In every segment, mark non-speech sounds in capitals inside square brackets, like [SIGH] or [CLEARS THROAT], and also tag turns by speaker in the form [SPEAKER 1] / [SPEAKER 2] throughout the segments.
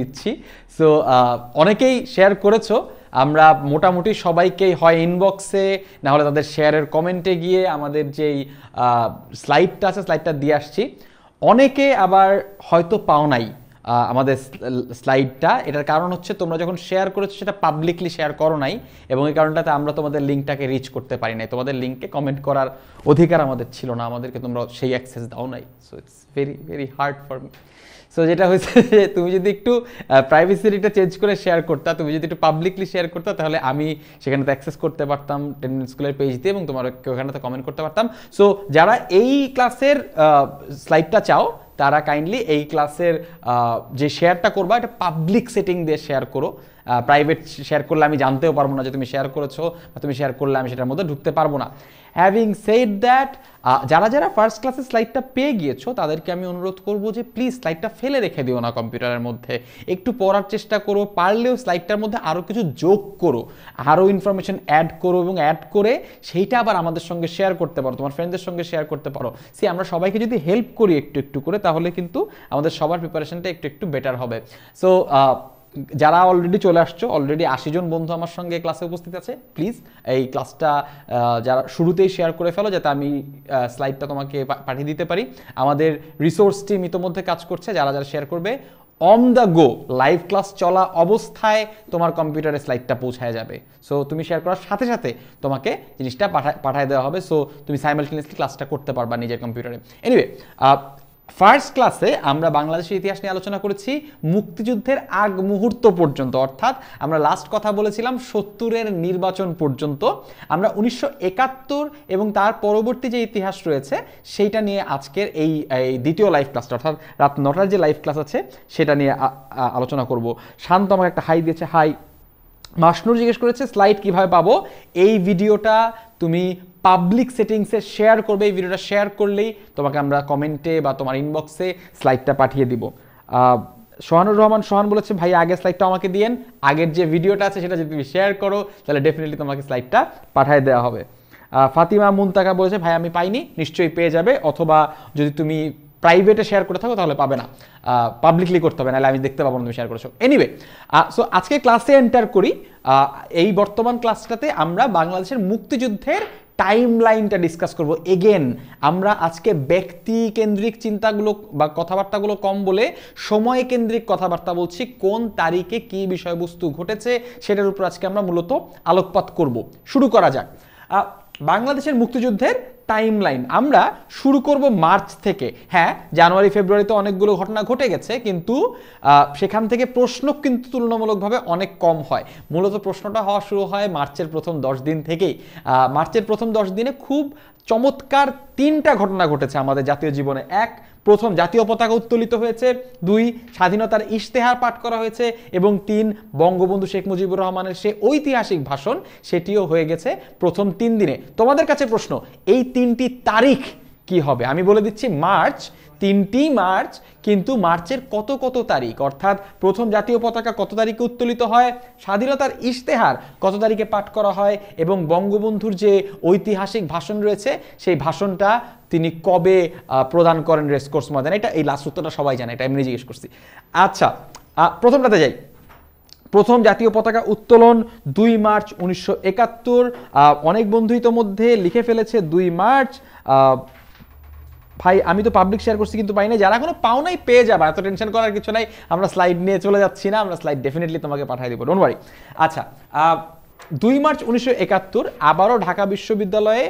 [SPEAKER 1] দিচ্ছি সো অনেকেই শেয়ার করেছো আমরা মোটামুটি সবাইকেই হয় ইনবক্সে না হলে তাদের শেয়ারের কমেন্টে গিয়ে আমাদের যেই স্লাইডটা আছে স্লাইডটা দিয়ে আসছি অনেকে আবার হয়তো পাও নাই আমাদের স্লাইডটা এটার কারণ হচ্ছে তোমরা যখন শেয়ার করেছো সেটা পাবলিকলি শেয়ার করো নাই এবং এই কারণটাতে আমরা তোমাদের লিঙ্কটাকে রিচ করতে পারি নাই তোমাদের লিঙ্কে কমেন্ট করার অধিকার আমাদের ছিল না আমাদেরকে তোমরা সেই অ্যাক্সেস দাও নাই so it's very very hard for me so যেটা হয়েছে [LAUGHS] যে তুমি যদি একটু প্রাইভেসিটা চেঞ্জ করে শেয়ার করতা তুমি যদি একটু পাবলিকলি শেয়ার করতা তাহলে আমি সেখানে তো অ্যাক্সেস করতে পারতাম টেন্ডেন্স স্কুলের পেজ দিয়ে এবং তোমার ওখানে তো কমেন্ট করতে পারতাম সো যারা এই ক্লাসের স্লাইডটা চাও তারা কাইন্ডলি এই ক্লাসের যে শেয়ারটা করবা এটা পাবলিক সেটিং দিয়ে শেয়ার করো প্রাইভেট শেয়ার করলে আমি জানতেও পারবো না যে তুমি শেয়ার করেছো বা তুমি শেয়ার করলে আমি সেটার মধ্যে ঢুকতে পারবো না হ্যাভিং সেড দ্যাট যারা যারা ফার্স্ট ক্লাসে স্লাইডটা পেয়ে গিয়েছো তাদেরকে আমি অনুরোধ করব যে প্লিজ স্লাইডটা ফেলে রেখে দিও না কম্পিউটারের মধ্যে একটু পড়ার চেষ্টা করো পারলেও স্লাইডটার মধ্যে আরও কিছু যোগ করো আরও ইনফরমেশন অ্যাড করো এবং অ্যাড করে সেইটা আবার আমাদের সঙ্গে শেয়ার করতে পারো তোমার ফ্রেন্ডদের সঙ্গে শেয়ার করতে পারো সে আমরা সবাইকে যদি হেল্প করি একটু একটু করে তাহলে কিন্তু আমাদের সবার প্রিপারেশনটা একটু একটু বেটার হবে সো যারা অলরেডি চলে আসছো অলরেডি আশি জন বন্ধু আমার সঙ্গে ক্লাসে উপস্থিত আছে প্লিজ এই ক্লাসটা যারা শুরুতেই শেয়ার করে ফেলো যাতে আমি স্লাইডটা তোমাকে পাঠিয়ে দিতে পারি আমাদের রিসোর্স টিম ইতোমধ্যে কাজ করছে যারা যারা শেয়ার করবে on the go live class চলা অবস্থায় তোমার কম্পিউটারে স্লাইডটা পৌঁছায় যাবে সো তুমি শেয়ার করার সাথে সাথে তোমাকে জিনিসটা পাঠায় পাঠায় দেওয়া হবে সো তুমি সাইমেলটেনিয়াসলি ক্লাসটা করতে পারবা নিজের কম্পিউটারে এনিওয়ে ফার্স্ট ক্লাসে আমরা বাংলাদেশের ইতিহাস নিয়ে আলোচনা করেছি মুক্তিযুদ্ধের আগ মুহূর্ত পর্যন্ত অর্থাৎ আমরা লাস্ট কথা বলেছিলাম সত্তরের নির্বাচন পর্যন্ত আমরা উনিশশো একাত্তর এবং তার পরবর্তী যে ইতিহাস রয়েছে সেইটা নিয়ে আজকের এই দ্বিতীয় লাইভ ক্লাসটা অর্থাৎ রাত নটার যে লাইভ ক্লাস আছে সেটা নিয়ে আলোচনা করব শান্ত আমাকে একটা হাই দিয়েছে হাই মাসনুর জিজ্ঞেস করেছে স্লাইড কিভাবে পাবো এই ভিডিওটা তুমি পাবলিক সেটিংসে শেয়ার করবে এই ভিডিওটা শেয়ার করলেই তোমাকে আমরা কমেন্টে বা তোমার ইনবক্সে স্লাইডটা পাঠিয়ে দিব সোহানুর রহমান সোহান বলেছে ভাই আগের স্লাইডটা আমাকে দিয়েন আগের যে ভিডিওটা আছে সেটা যদি তুমি শেয়ার করো তাহলে ডেফিনেটলি তোমাকে স্লাইডটা পাঠিয়ে দেওয়া হবে ফাতিমা মুনতাকা বলেছে ভাই আমি পাইনি নিশ্চয়ই পেয়ে যাবে অথবা যদি তুমি প্রাইভেটে শেয়ার করে থাকো তাহলে পাবে না পাবলিকলি করতে হবে নাহলে আমি দেখতে পাবো না তুমি শেয়ার করেছো এনিওয়ে সো আজকে ক্লাসে এন্টার করি এই বর্তমান ক্লাসটাতে আমরা বাংলাদেশের মুক্তিযুদ্ধের টাইম লাইনটা ডিসকাস করব এগেন আমরা আজকে ব্যক্তি কেন্দ্রিক চিন্তাগুলো বা কথাবার্তাগুলো কম বলে সময় কেন্দ্রিক কথাবার্তা বলছি কোন তারিখে কি বিষয়বস্তু ঘটেছে সেটার উপর আজকে আমরা মূলত আলোকপাত করব শুরু করা যাক বাংলাদেশের মুক্তিযুদ্ধের টাইম লাইন আমরা শুরু করব মার্চ থেকে হ্যাঁ জানুয়ারি ফেব্রুয়ারিতে অনেকগুলো ঘটনা ঘটে গেছে কিন্তু সেখান থেকে প্রশ্ন কিন্তু তুলনামূলকভাবে অনেক কম হয় মূলত প্রশ্নটা হওয়া শুরু হয় মার্চের প্রথম দশ দিন থেকেই মার্চের প্রথম দশ দিনে খুব চমৎকার তিনটা ঘটনা ঘটেছে আমাদের জাতীয় জীবনে এক প্রথম জাতীয় পতাকা উত্তোলিত হয়েছে দুই স্বাধীনতার ইশতেহার পাঠ করা হয়েছে এবং তিন বঙ্গবন্ধু শেখ মুজিবুর রহমানের সে ঐতিহাসিক ভাষণ সেটিও হয়ে গেছে প্রথম তিন দিনে তোমাদের কাছে প্রশ্ন এই তিনটি তারিখ কি হবে আমি বলে দিচ্ছি মার্চ তিনটি মার্চ কিন্তু মার্চের কত কত তারিখ অর্থাৎ প্রথম জাতীয় পতাকা কত তারিখে উত্তোলিত হয় স্বাধীনতার ইশতেহার কত তারিখে পাঠ করা হয় এবং বঙ্গবন্ধুর যে ঐতিহাসিক ভাষণ রয়েছে সেই ভাষণটা তিনি কবে প্রদান করেন রেসকোর্স ময়দান এটা এই লাস্ট উত্তরটা সবাই জানে এটা এমনি জিজ্ঞেস করছি আচ্ছা প্রথমটাতে যাই প্রথম জাতীয় পতাকা উত্তোলন দুই মার্চ উনিশশো একাত্তর অনেক তো মধ্যে লিখে ফেলেছে দুই মার্চ ভাই আমি তো পাবলিক শেয়ার করছি কিন্তু পাই নাই যারা কোনো পাও নাই পেয়ে যাবে এত টেনশন করার কিছু নাই আমরা স্লাইড নিয়ে চলে যাচ্ছি না আমরা স্লাইড ডেফিনেটলি তোমাকে পাঠিয়ে দেবো ডোন ওয়ারি আচ্ছা দুই মার্চ উনিশশো একাত্তর আবারও ঢাকা বিশ্ববিদ্যালয়ে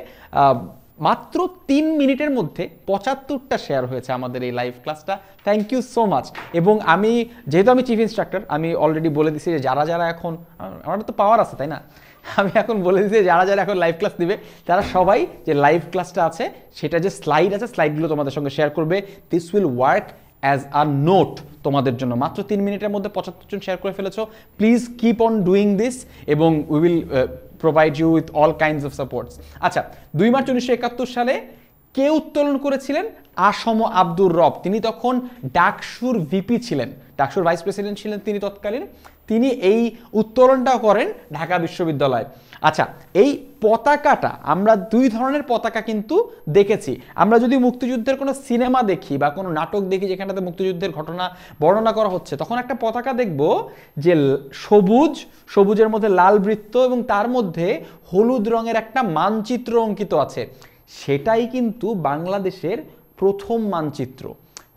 [SPEAKER 1] মাত্র তিন মিনিটের মধ্যে পঁচাত্তরটা শেয়ার হয়েছে আমাদের এই লাইভ ক্লাসটা থ্যাংক ইউ সো মাচ এবং আমি যেহেতু আমি চিফ ইনস্ট্রাক্টর আমি অলরেডি বলে দিছি যে যারা যারা এখন আমার তো পাওয়ার আছে তাই না আমি এখন বলে দিচ্ছি যারা যারা এখন লাইভ ক্লাস দিবে তারা সবাই যে লাইভ ক্লাসটা আছে সেটা যে স্লাইড আছে স্লাইডগুলো তোমাদের সঙ্গে শেয়ার করবে this will work as a note তোমাদের জন্য মাত্র তিন মিনিটের মধ্যে পঁচাত্তর জন শেয়ার করে ফেলেছো please keep on doing this এবং we will provide you with all kinds of supports আচ্ছা দুই মার্চ উনিশশো একাত্তর সালে কে উত্তোলন করেছিলেন আসম আব্দুর রব তিনি তখন ডাকসুর ভিপি ছিলেন ডাকসুর ভাইস প্রেসিডেন্ট ছিলেন তিনি তৎকালীন তিনি এই উত্তোলনটাও করেন ঢাকা বিশ্ববিদ্যালয় আচ্ছা এই পতাকাটা আমরা দুই ধরনের পতাকা কিন্তু দেখেছি আমরা যদি মুক্তিযুদ্ধের কোনো সিনেমা দেখি বা কোনো নাটক দেখি যেখানটাতে মুক্তিযুদ্ধের ঘটনা বর্ণনা করা হচ্ছে তখন একটা পতাকা দেখব যে সবুজ সবুজের মধ্যে লাল বৃত্ত এবং তার মধ্যে হলুদ রঙের একটা মানচিত্র অঙ্কিত আছে সেটাই কিন্তু বাংলাদেশের প্রথম মানচিত্র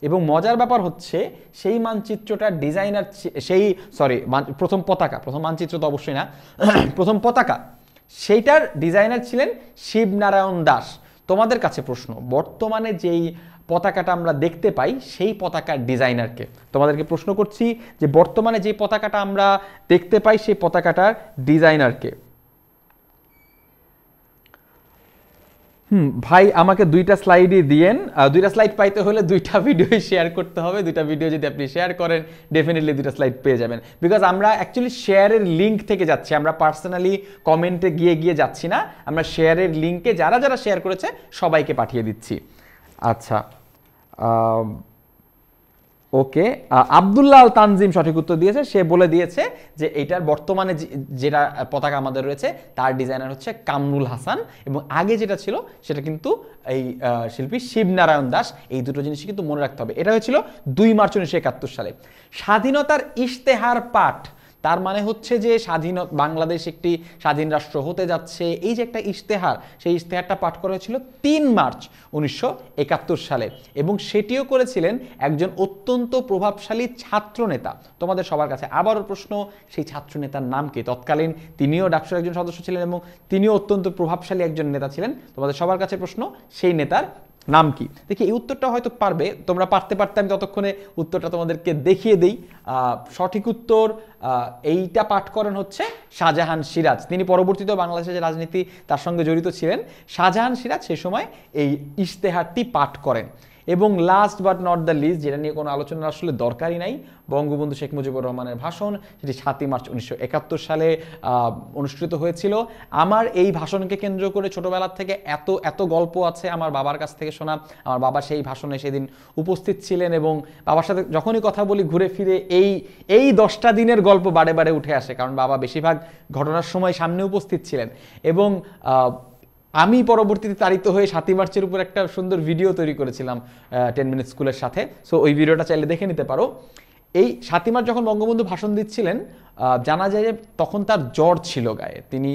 [SPEAKER 1] এবং মজার ব্যাপার হচ্ছে সেই মানচিত্রটা ডিজাইনার সেই সরি প্রথম পতাকা প্রথম মানচিত্র তো অবশ্যই না [CLEARS THROAT] প্রথম পতাকা সেইটার ডিজাইনার ছিলেন শিবনারায়ণ দাস তোমাদের কাছে প্রশ্ন বর্তমানে যেই পতাকাটা আমরা দেখতে পাই সেই পতাকার ডিজাইনারকে তোমাদেরকে প্রশ্ন করছি যে বর্তমানে যে পতাকাটা আমরা দেখতে পাই সেই পতাকাটার ডিজাইনারকে হুম ভাই আমাকে দুইটা স্লাইডই দিয়েন দুইটা স্লাইড পাইতে হলে দুইটা ভিডিও শেয়ার করতে হবে দুইটা ভিডিও যদি আপনি শেয়ার করেন ডেফিনেটলি দুইটা স্লাইড পেয়ে যাবেন বিকজ আমরা অ্যাকচুয়ালি শেয়ারের লিঙ্ক থেকে যাচ্ছি আমরা পার্সোনালি কমেন্টে গিয়ে গিয়ে যাচ্ছি না আমরা শেয়ারের লিঙ্কে যারা যারা শেয়ার করেছে সবাইকে পাঠিয়ে দিচ্ছি আচ্ছা ওকে আবদুল্লাহ আল তানজিম সঠিক উত্তর দিয়েছে সে বলে দিয়েছে যে এটার বর্তমানে যেটা পতাকা আমাদের রয়েছে তার ডিজাইনার হচ্ছে কামরুল হাসান এবং আগে যেটা ছিল সেটা কিন্তু এই শিল্পী শিবনারায়ণ দাস এই দুটো জিনিস কিন্তু মনে রাখতে হবে এটা হয়েছিল দুই মার্চ উনিশশো একাত্তর সালে স্বাধীনতার ইশতেহার পাঠ তার মানে হচ্ছে যে স্বাধীন বাংলাদেশ একটি স্বাধীন রাষ্ট্র হতে যাচ্ছে এই যে একটা ইশতেহার সেই ইশতেহারটা পাঠ করা হয়েছিল তিন মার্চ উনিশশো সালে এবং সেটিও করেছিলেন একজন অত্যন্ত প্রভাবশালী ছাত্রনেতা তোমাদের সবার কাছে আবারও প্রশ্ন সেই ছাত্রনেতার নাম কি তৎকালীন তিনিও ডাকসুর একজন সদস্য ছিলেন এবং তিনিও অত্যন্ত প্রভাবশালী একজন নেতা ছিলেন তোমাদের সবার কাছে প্রশ্ন সেই নেতার নাম কি দেখি এই উত্তরটা হয়তো পারবে তোমরা পারতে পারতে আমি ততক্ষণে উত্তরটা তোমাদেরকে দেখিয়ে দিই সঠিক উত্তর এইটা পাঠ করেন হচ্ছে শাহজাহান সিরাজ তিনি পরবর্তীতে বাংলাদেশের যে রাজনীতি তার সঙ্গে জড়িত ছিলেন শাহজাহান সিরাজ সে সময় এই ইশতেহারটি পাঠ করেন এবং last but not the least যেটা নিয়ে কোনো আলোচনা আসলে দরকারই নাই বঙ্গবন্ধু শেখ মুজিবুর রহমানের ভাষণ সেটি সাতই মার্চ উনিশশো সালে অনুষ্ঠিত হয়েছিল আমার এই ভাষণকে কেন্দ্র করে ছোটোবেলার থেকে এত এত গল্প আছে আমার বাবার কাছ থেকে শোনা আমার বাবা সেই ভাষণে সেদিন উপস্থিত ছিলেন এবং বাবার সাথে যখনই কথা বলি ঘুরে ফিরে এই এই দশটা দিনের গল্প বারে বারে উঠে আসে কারণ বাবা বেশিরভাগ ঘটনার সময় সামনে উপস্থিত ছিলেন এবং আমি পরবর্তীতে তাড়িত হয়ে সাতই মার্চের উপর একটা সুন্দর ভিডিও তৈরি করেছিলাম টেন মিনিট স্কুলের সাথে সো ওই ভিডিওটা চাইলে দেখে নিতে পারো এই সাতই মার্চ যখন বঙ্গবন্ধু ভাষণ দিচ্ছিলেন জানা যায় যে তখন তার জ্বর ছিল গায়ে তিনি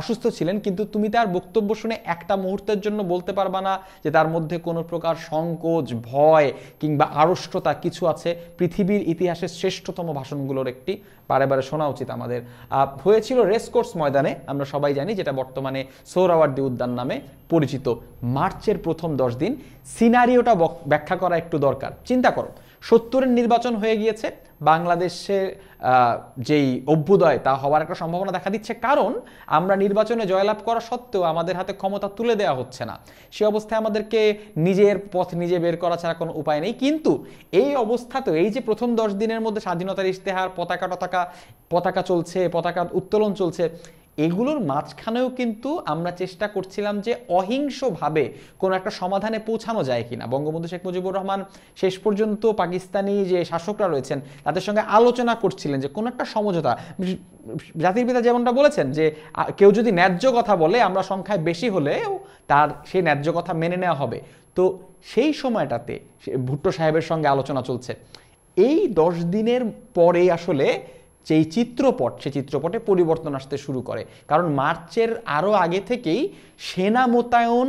[SPEAKER 1] অসুস্থ ছিলেন কিন্তু তুমি তার বক্তব্য শুনে একটা মুহূর্তের জন্য বলতে পারবা না যে তার মধ্যে কোনো প্রকার সংকোচ ভয় কিংবা আড়ষ্টতা কিছু আছে পৃথিবীর ইতিহাসের শ্রেষ্ঠতম ভাষণগুলোর একটি বারে বারে শোনা উচিত আমাদের হয়েছিল রেসকোর্স ময়দানে আমরা সবাই জানি যেটা বর্তমানে সৌরাওয়ার্দী উদ্যান নামে পরিচিত মার্চের প্রথম দশ দিন সিনারিওটা ব্যাখ্যা করা একটু দরকার চিন্তা করো সত্তরের নির্বাচন হয়ে গিয়েছে বাংলাদেশে যেই অভ্যুদয় তা হওয়ার একটা সম্ভাবনা দেখা দিচ্ছে কারণ আমরা নির্বাচনে জয়লাভ করা সত্ত্বেও আমাদের হাতে ক্ষমতা তুলে দেওয়া হচ্ছে না সে অবস্থায় আমাদেরকে নিজের পথ নিজে বের করা ছাড়া কোনো উপায় নেই কিন্তু এই অবস্থাতে এই যে প্রথম দশ দিনের মধ্যে স্বাধীনতার ইশতেহার পতাকা টতাকা পতাকা চলছে পতাকা উত্তোলন চলছে এগুলোর মাঝখানেও কিন্তু আমরা চেষ্টা করছিলাম যে অহিংসভাবে কোনো একটা সমাধানে পৌঁছানো যায় কিনা বঙ্গবন্ধু শেখ মুজিবুর রহমান শেষ পর্যন্ত পাকিস্তানি যে শাসকরা রয়েছেন তাদের সঙ্গে আলোচনা করছিলেন যে কোনো একটা সমঝোতা জাতির পিতা যেমনটা বলেছেন যে কেউ যদি ন্যায্য কথা বলে আমরা সংখ্যায় বেশি হলেও তার সেই ন্যায্য কথা মেনে নেওয়া হবে তো সেই সময়টাতে ভুট্টো সাহেবের সঙ্গে আলোচনা চলছে এই দশ দিনের পরে আসলে যেই চিত্রপট সে চিত্রপটে পরিবর্তন আসতে শুরু করে কারণ মার্চের আরও আগে থেকেই সেনা মোতায়েন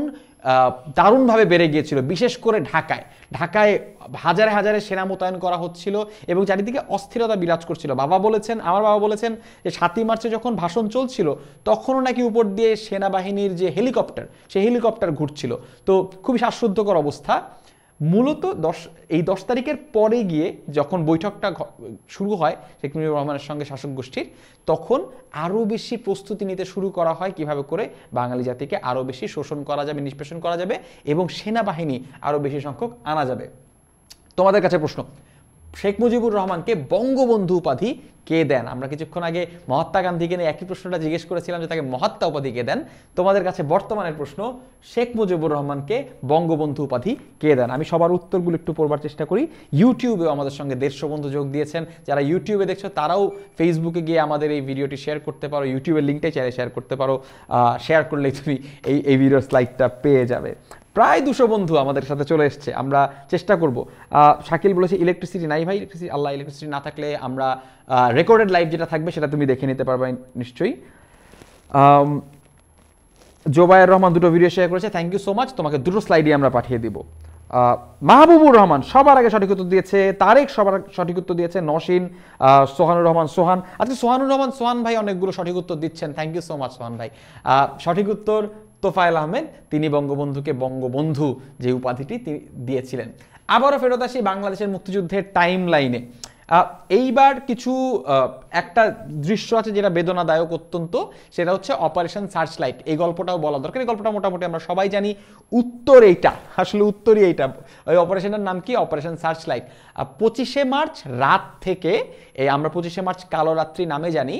[SPEAKER 1] দারুণভাবে বেড়ে গিয়েছিল বিশেষ করে ঢাকায় ঢাকায় হাজারে হাজারে সেনা মোতায়েন করা হচ্ছিল এবং চারিদিকে অস্থিরতা বিরাজ করছিল বাবা বলেছেন আমার বাবা বলেছেন যে সাতই মার্চে যখন ভাষণ চলছিল তখনও নাকি উপর দিয়ে সেনাবাহিনীর যে হেলিকপ্টার সে হেলিকপ্টার ঘুরছিল তো খুবই শ্বাসরুদ্ধকর অবস্থা মূলত দশ এই দশ তারিখের পরে গিয়ে যখন বৈঠকটা শুরু হয় শেখ মুজিবুর রহমানের সঙ্গে শাসক গোষ্ঠীর তখন আরও বেশি প্রস্তুতি নিতে শুরু করা হয় কিভাবে করে বাঙালি জাতিকে আরও বেশি শোষণ করা যাবে নিষ্পেষণ করা যাবে এবং সেনাবাহিনী আরও বেশি সংখ্যক আনা যাবে তোমাদের কাছে প্রশ্ন শেখ মুজিবুর রহমানকে বঙ্গবন্ধু উপাধি কে দেন আমরা কিছুক্ষণ আগে মহাত্মা গান্ধীকে নিয়ে একই প্রশ্নটা জিজ্ঞেস করেছিলাম যে তাকে মহাত্মা উপাধি কে দেন তোমাদের কাছে বর্তমানের প্রশ্ন শেখ মুজিবুর রহমানকে বঙ্গবন্ধু উপাধি কে দেন আমি সবার উত্তরগুলো একটু পড়বার চেষ্টা করি ইউটিউবেও আমাদের সঙ্গে দেড়শো বন্ধু যোগ দিয়েছেন যারা ইউটিউবে দেখছো তারাও ফেসবুকে গিয়ে আমাদের এই ভিডিওটি শেয়ার করতে পারো ইউটিউবের লিঙ্কটাই চাইলে শেয়ার করতে পারো শেয়ার করলেই তুমি এই এই ভিডিওর স্লাইডটা পেয়ে যাবে প্রায় দুশো বন্ধু আমাদের সাথে চলে এসছে আমরা চেষ্টা করব শাকিল বলেছে ইলেকট্রিসিটি নাই ভাই ইলেকট্রিসিটি আল্লাহ ইলেকট্রিসিটি না থাকলে আমরা রেকর্ডেড লাইভ যেটা থাকবে সেটা তুমি দেখে নিতে পারবে নিশ্চয়ই জোবায়ের রহমান দুটো ভিডিও শেয়ার করেছে থ্যাংক ইউ সো মাচ তোমাকে দুটো স্লাইডই আমরা পাঠিয়ে দিব মাহবুবুর রহমান সবার আগে সঠিক উত্তর দিয়েছে তারেক সবার সঠিক উত্তর দিয়েছে নসিন সোহানুর রহমান সোহান আচ্ছা সোহানুর রহমান সোহান ভাই অনেকগুলো সঠিক উত্তর দিচ্ছেন thank you so much Sohan ভাই সঠিক উত্তর তোফায়েল আহমেদ তিনি বঙ্গবন্ধুকে বঙ্গবন্ধু যে উপাধিটি দিয়েছিলেন আবারও ফেরত আসি বাংলাদেশের মুক্তিযুদ্ধের টাইম লাইনে এইবার কিছু একটা দৃশ্য আছে যেটা বেদনাদায়ক অত্যন্ত সেটা হচ্ছে অপারেশন সার্চ লাইট এই গল্পটাও বলা দরকার এই গল্পটা মোটামুটি আমরা সবাই জানি উত্তর এইটা আসলে উত্তরই এইটা ওই অপারেশনের নাম কি অপারেশন সার্চ লাইট পঁচিশে মার্চ রাত থেকে এই আমরা পঁচিশে মার্চ কালো রাত্রি নামে জানি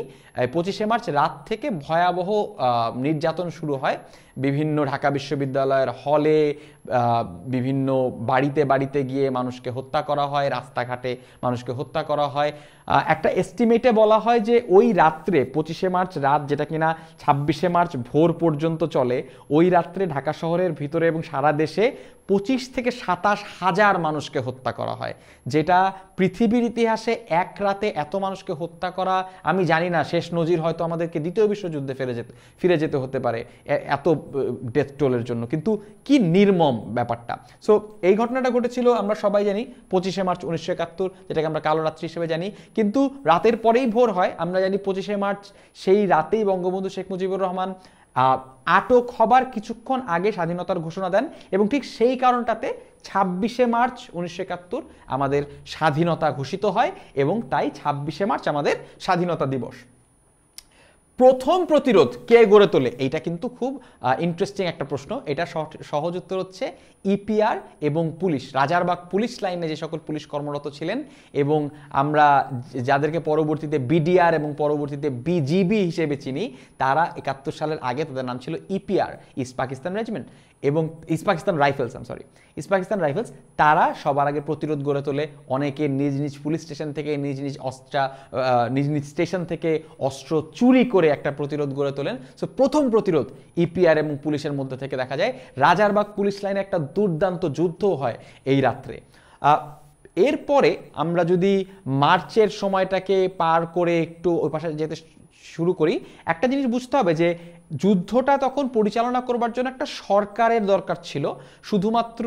[SPEAKER 1] পঁচিশে মার্চ রাত থেকে ভয়াবহ নির্যাতন শুরু হয় বিভিন্ন ঢাকা বিশ্ববিদ্যালয়ের হলে বিভিন্ন বাড়িতে বাড়িতে গিয়ে মানুষকে হত্যা করা হয় রাস্তাঘাটে মানুষকে হত্যা করা হয় একটা এস্টিমেটে বলা হয় যে ওই রাত্রে পঁচিশে মার্চ রাত যেটা কিনা ছাব্বিশে মার্চ ভোর পর্যন্ত চলে ওই রাত্রে ঢাকা শহরের ভিতরে এবং সারা দেশে পঁচিশ থেকে সাতাশ হাজার মানুষকে হত্যা করা হয় যেটা পৃথিবীর ইতিহাসে এক রাতে এত মানুষকে হত্যা করা আমি জানি না শেষ নজির হয়তো আমাদেরকে দ্বিতীয় বিশ্বযুদ্ধে ফিরে যেতে ফিরে যেতে হতে পারে এত ডেথ টোলের জন্য কিন্তু কি নির্মম ব্যাপারটা সো এই ঘটনাটা ঘটেছিল আমরা সবাই জানি পঁচিশে মার্চ উনিশশো একাত্তর যেটাকে আমরা কালো রাত্রি হিসেবে জানি কিন্তু রাতের পরেই ভোর হয় আমরা জানি পঁচিশে মার্চ সেই রাতেই বঙ্গবন্ধু শেখ মুজিবুর রহমান আটক হবার কিছুক্ষণ আগে স্বাধীনতার ঘোষণা দেন এবং ঠিক সেই কারণটাতে ছাব্বিশে মার্চ উনিশশো আমাদের স্বাধীনতা ঘোষিত হয় এবং তাই ছাব্বিশে মার্চ আমাদের স্বাধীনতা দিবস প্রথম প্রতিরোধ কে গড়ে তোলে এইটা কিন্তু খুব ইন্টারেস্টিং একটা প্রশ্ন এটা সহজ উত্তর হচ্ছে ইপিআর e এবং পুলিশ রাজারবাগ পুলিশ লাইনে যে সকল পুলিশ কর্মরত ছিলেন এবং আমরা যাদেরকে পরবর্তীতে বিডিআর এবং পরবর্তীতে বিজিবি হিসেবে চিনি তারা একাত্তর সালের আগে তাদের নাম ছিল ইপিআর ইস্ট পাকিস্তান রেজিমেন্ট এবং east Pakistan rifles um sorry east Pakistan rifles তারা সবার আগে প্রতিরোধ গড়ে তোলে অনেকে নিজ নিজ পুলিশ স্টেশন থেকে নিজ নিজ অস্ত্র নিজ নিজ স্টেশন থেকে অস্ত্র চুরি করে একটা প্রতিরোধ গড়ে তোলেন সো প্রথম প্রতিরোধ ইপিআর e এবং পুলিশের মধ্যে থেকে দেখা যায় রাজারবাগ পুলিশ লাইনে একটা দুর্দান্ত যুদ্ধ হয় এই রাত্রে এরপরে আমরা যদি মার্চের সময়টাকে পার করে একটু ওই পাশে যেতে শুরু করি একটা জিনিস বুঝতে হবে যে যুদ্ধটা তখন পরিচালনা করবার জন্য একটা সরকারের দরকার ছিল শুধুমাত্র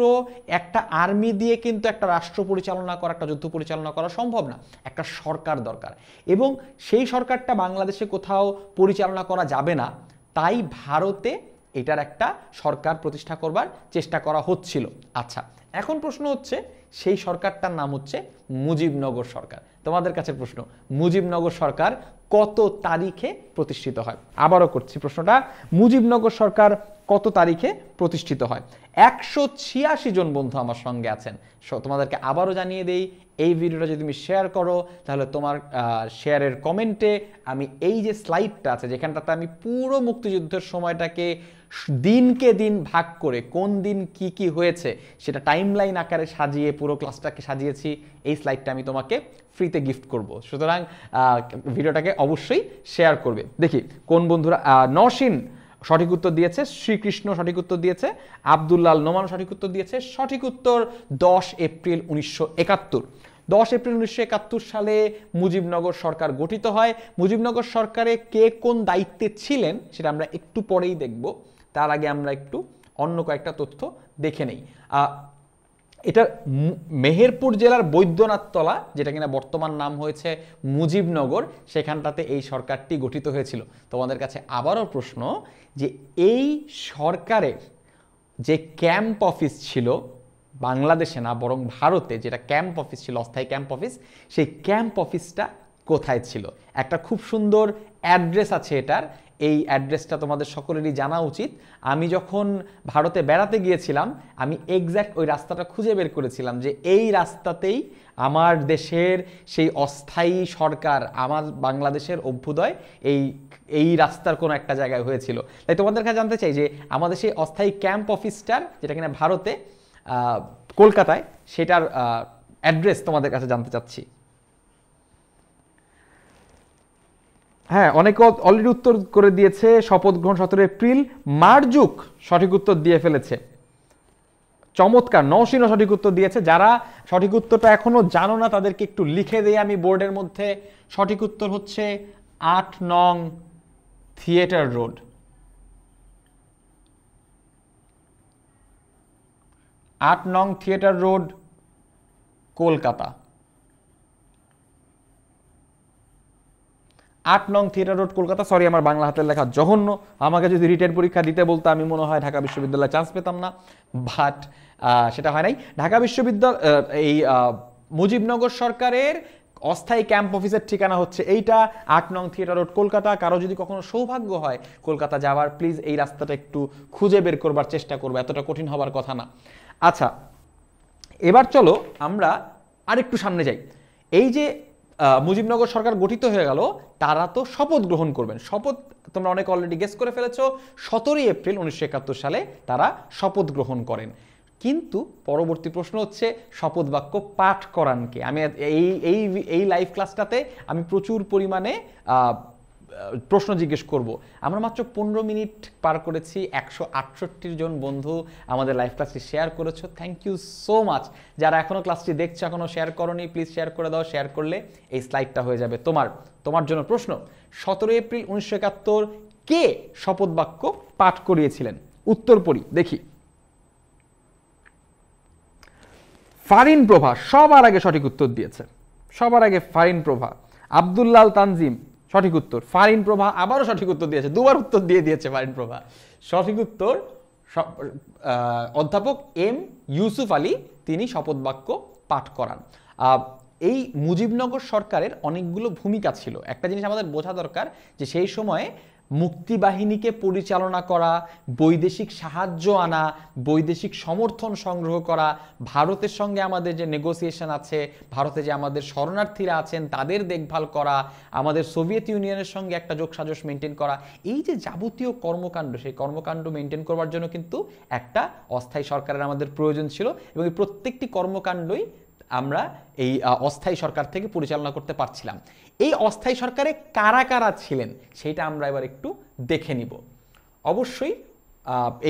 [SPEAKER 1] একটা আর্মি দিয়ে কিন্তু একটা রাষ্ট্র পরিচালনা করা একটা যুদ্ধ পরিচালনা করা সম্ভব না একটা সরকার দরকার এবং সেই সরকারটা বাংলাদেশে কোথাও পরিচালনা করা যাবে না তাই ভারতে এটার একটা সরকার প্রতিষ্ঠা করবার চেষ্টা করা হচ্ছিল আচ্ছা এখন প্রশ্ন হচ্ছে সেই সরকারটার নাম হচ্ছে মুজিবনগর সরকার তোমাদের কাছে প্রশ্ন মুজিবনগর সরকার কত তারিখে প্রতিষ্ঠিত হয় আবারও করছি প্রশ্নটা মুজিবনগর সরকার কত তারিখে প্রতিষ্ঠিত হয় একশো ছিয়াশি জন বন্ধু আমার সঙ্গে আছেন তোমাদেরকে আবারও জানিয়ে দেই এই ভিডিওটা যদি তুমি শেয়ার করো তাহলে তোমার শেয়ারের কমেন্টে আমি এই যে স্লাইডটা আছে যেখানটাতে আমি পুরো মুক্তিযুদ্ধের সময়টাকে দিনকে দিন ভাগ করে কোন দিন কি কি হয়েছে সেটা টাইমলাইন আকারে সাজিয়ে পুরো ক্লাসটাকে সাজিয়েছি এই স্লাইডটা আমি তোমাকে ফ্রিতে গিফট করব সুতরাং ভিডিওটাকে অবশ্যই শেয়ার করবে দেখি কোন বন্ধুরা নসীন সঠিক উত্তর দিয়েছে শ্রীকৃষ্ণ সঠিক উত্তর দিয়েছে আবদুল্লাল নোমান সঠিক উত্তর দিয়েছে সঠিক উত্তর দশ এপ্রিল উনিশশো একাত্তর দশ এপ্রিল উনিশশো একাত্তর সালে মুজিবনগর সরকার গঠিত হয় মুজিবনগর সরকারে কে কোন দায়িত্বে ছিলেন সেটা আমরা একটু পরেই দেখবো তার আগে আমরা একটু অন্য কয়েকটা তথ্য দেখে নেই এটা মেহেরপুর জেলার বৈদ্যনাথতলা যেটা কিনা বর্তমান নাম হয়েছে মুজিবনগর সেখানটাতে এই সরকারটি গঠিত হয়েছিল তোমাদের কাছে আবারও প্রশ্ন যে এই সরকারের যে ক্যাম্প অফিস ছিল বাংলাদেশে না বরং ভারতে যেটা ক্যাম্প অফিস ছিল অস্থায়ী ক্যাম্প অফিস সেই ক্যাম্প অফিসটা কোথায় ছিল একটা খুব সুন্দর অ্যাড্রেস আছে এটার এই অ্যাড্রেসটা তোমাদের সকলেরই জানা উচিত আমি যখন ভারতে বেড়াতে গিয়েছিলাম আমি এক্স্যাক্ট ওই রাস্তাটা খুঁজে বের করেছিলাম যে এই রাস্তাতেই আমার দেশের সেই অস্থায়ী সরকার আমার বাংলাদেশের অভ্যুদয় এই এই রাস্তার কোনো একটা জায়গায় হয়েছিল তাই তোমাদের কাছে জানতে চাই যে আমাদের সেই অস্থায়ী ক্যাম্প অফিসটার যেটা কিনা ভারতে কলকাতায় সেটার অ্যাড্রেস তোমাদের কাছে জানতে চাচ্ছি হ্যাঁ অনেকে অলরেডি উত্তর করে দিয়েছে শপথ গ্রহণ সতেরো এপ্রিল মারজুক সঠিক উত্তর দিয়ে ফেলেছে চমৎকার নৌসিন সঠিক উত্তর দিয়েছে যারা সঠিক উত্তরটা এখনও জানো না তাদেরকে একটু লিখে দিয়ে আমি বোর্ডের মধ্যে সঠিক উত্তর হচ্ছে আট নং থিয়েটার রোড আট নং থিয়েটার রোড কলকাতা আট নং থিয়েটার রোড কলকাতা সরি আমার বাংলা হাতের লেখা জঘন্য আমাকে যদি রিটেন পরীক্ষা দিতে বলতো আমি মনে হয় ঢাকা বিশ্ববিদ্যালয়ে চান্স পেতাম না বাট সেটা হয় নাই ঢাকা বিশ্ববিদ্যালয় এই মুজিবনগর সরকারের অস্থায়ী ক্যাম্প অফিসের ঠিকানা হচ্ছে এইটা আট নং থিয়েটার রোড কলকাতা কারো যদি কখনো সৌভাগ্য হয় কলকাতা যাওয়ার প্লিজ এই রাস্তাটা একটু খুঁজে বের করবার চেষ্টা করবো এতটা কঠিন হবার কথা না আচ্ছা এবার চলো আমরা আরেকটু সামনে যাই এই যে মুজিবনগর সরকার গঠিত হয়ে গেল তারা তো শপথ গ্রহণ করবেন শপথ তোমরা অনেক অলরেডি গেস করে ফেলেছ সতেরোই এপ্রিল উনিশশো সালে তারা শপথ গ্রহণ করেন কিন্তু পরবর্তী প্রশ্ন হচ্ছে শপথ বাক্য পাঠ করানকে আমি এই এই এই লাইভ ক্লাসটাতে আমি প্রচুর পরিমাণে প্রশ্ন জিজ্ঞেস করব আমরা মাত্র পনেরো মিনিট পার করেছি একশো আটষট্টির জন বন্ধু আমাদের লাইভ ক্লাসটি শেয়ার করেছো থ্যাংক ইউ সো মাচ যারা এখনও ক্লাসটি দেখছো এখনও শেয়ার করনি প্লিজ শেয়ার করে দাও শেয়ার করলে এই স্লাইডটা হয়ে যাবে তোমার তোমার জন্য প্রশ্ন সতেরো এপ্রিল উনিশশো একাত্তর কে শপথ বাক্য পাঠ করিয়েছিলেন উত্তর পড়ি দেখি ফারিন প্রভা সবার আগে সঠিক উত্তর দিয়েছে সবার আগে ফারিন প্রভা আবদুল্লাল তানজিম সঠিক উত্তর ফারিন প্রভা আবারও সঠিক উত্তর দিয়েছে দুবার উত্তর দিয়ে দিয়েছে ফারিন প্রভা সঠিক উত্তর অধ্যাপক এম ইউসুফ আলী তিনি শপথ বাক্য পাঠ করান এই মুজিবনগর সরকারের অনেকগুলো ভূমিকা ছিল একটা জিনিস আমাদের বোঝা দরকার যে সেই সময়ে মুক্তিবাহিনীকে পরিচালনা করা বৈদেশিক সাহায্য আনা বৈদেশিক সমর্থন সংগ্রহ করা ভারতের সঙ্গে আমাদের যে নেগোসিয়েশন আছে ভারতে যে আমাদের শরণার্থীরা আছেন তাদের দেখভাল করা আমাদের সোভিয়েত ইউনিয়নের সঙ্গে একটা যোগসাজস মেনটেন করা এই যে যাবতীয় কর্মকাণ্ড সেই কর্মকাণ্ড মেনটেন করবার জন্য কিন্তু একটা অস্থায়ী সরকারের আমাদের প্রয়োজন ছিল এবং প্রত্যেকটি কর্মকাণ্ডই আমরা এই অস্থায়ী সরকার থেকে পরিচালনা করতে পারছিলাম এই অস্থায়ী সরকারে কারা কারা ছিলেন সেটা আমরা এবার একটু দেখে নিব অবশ্যই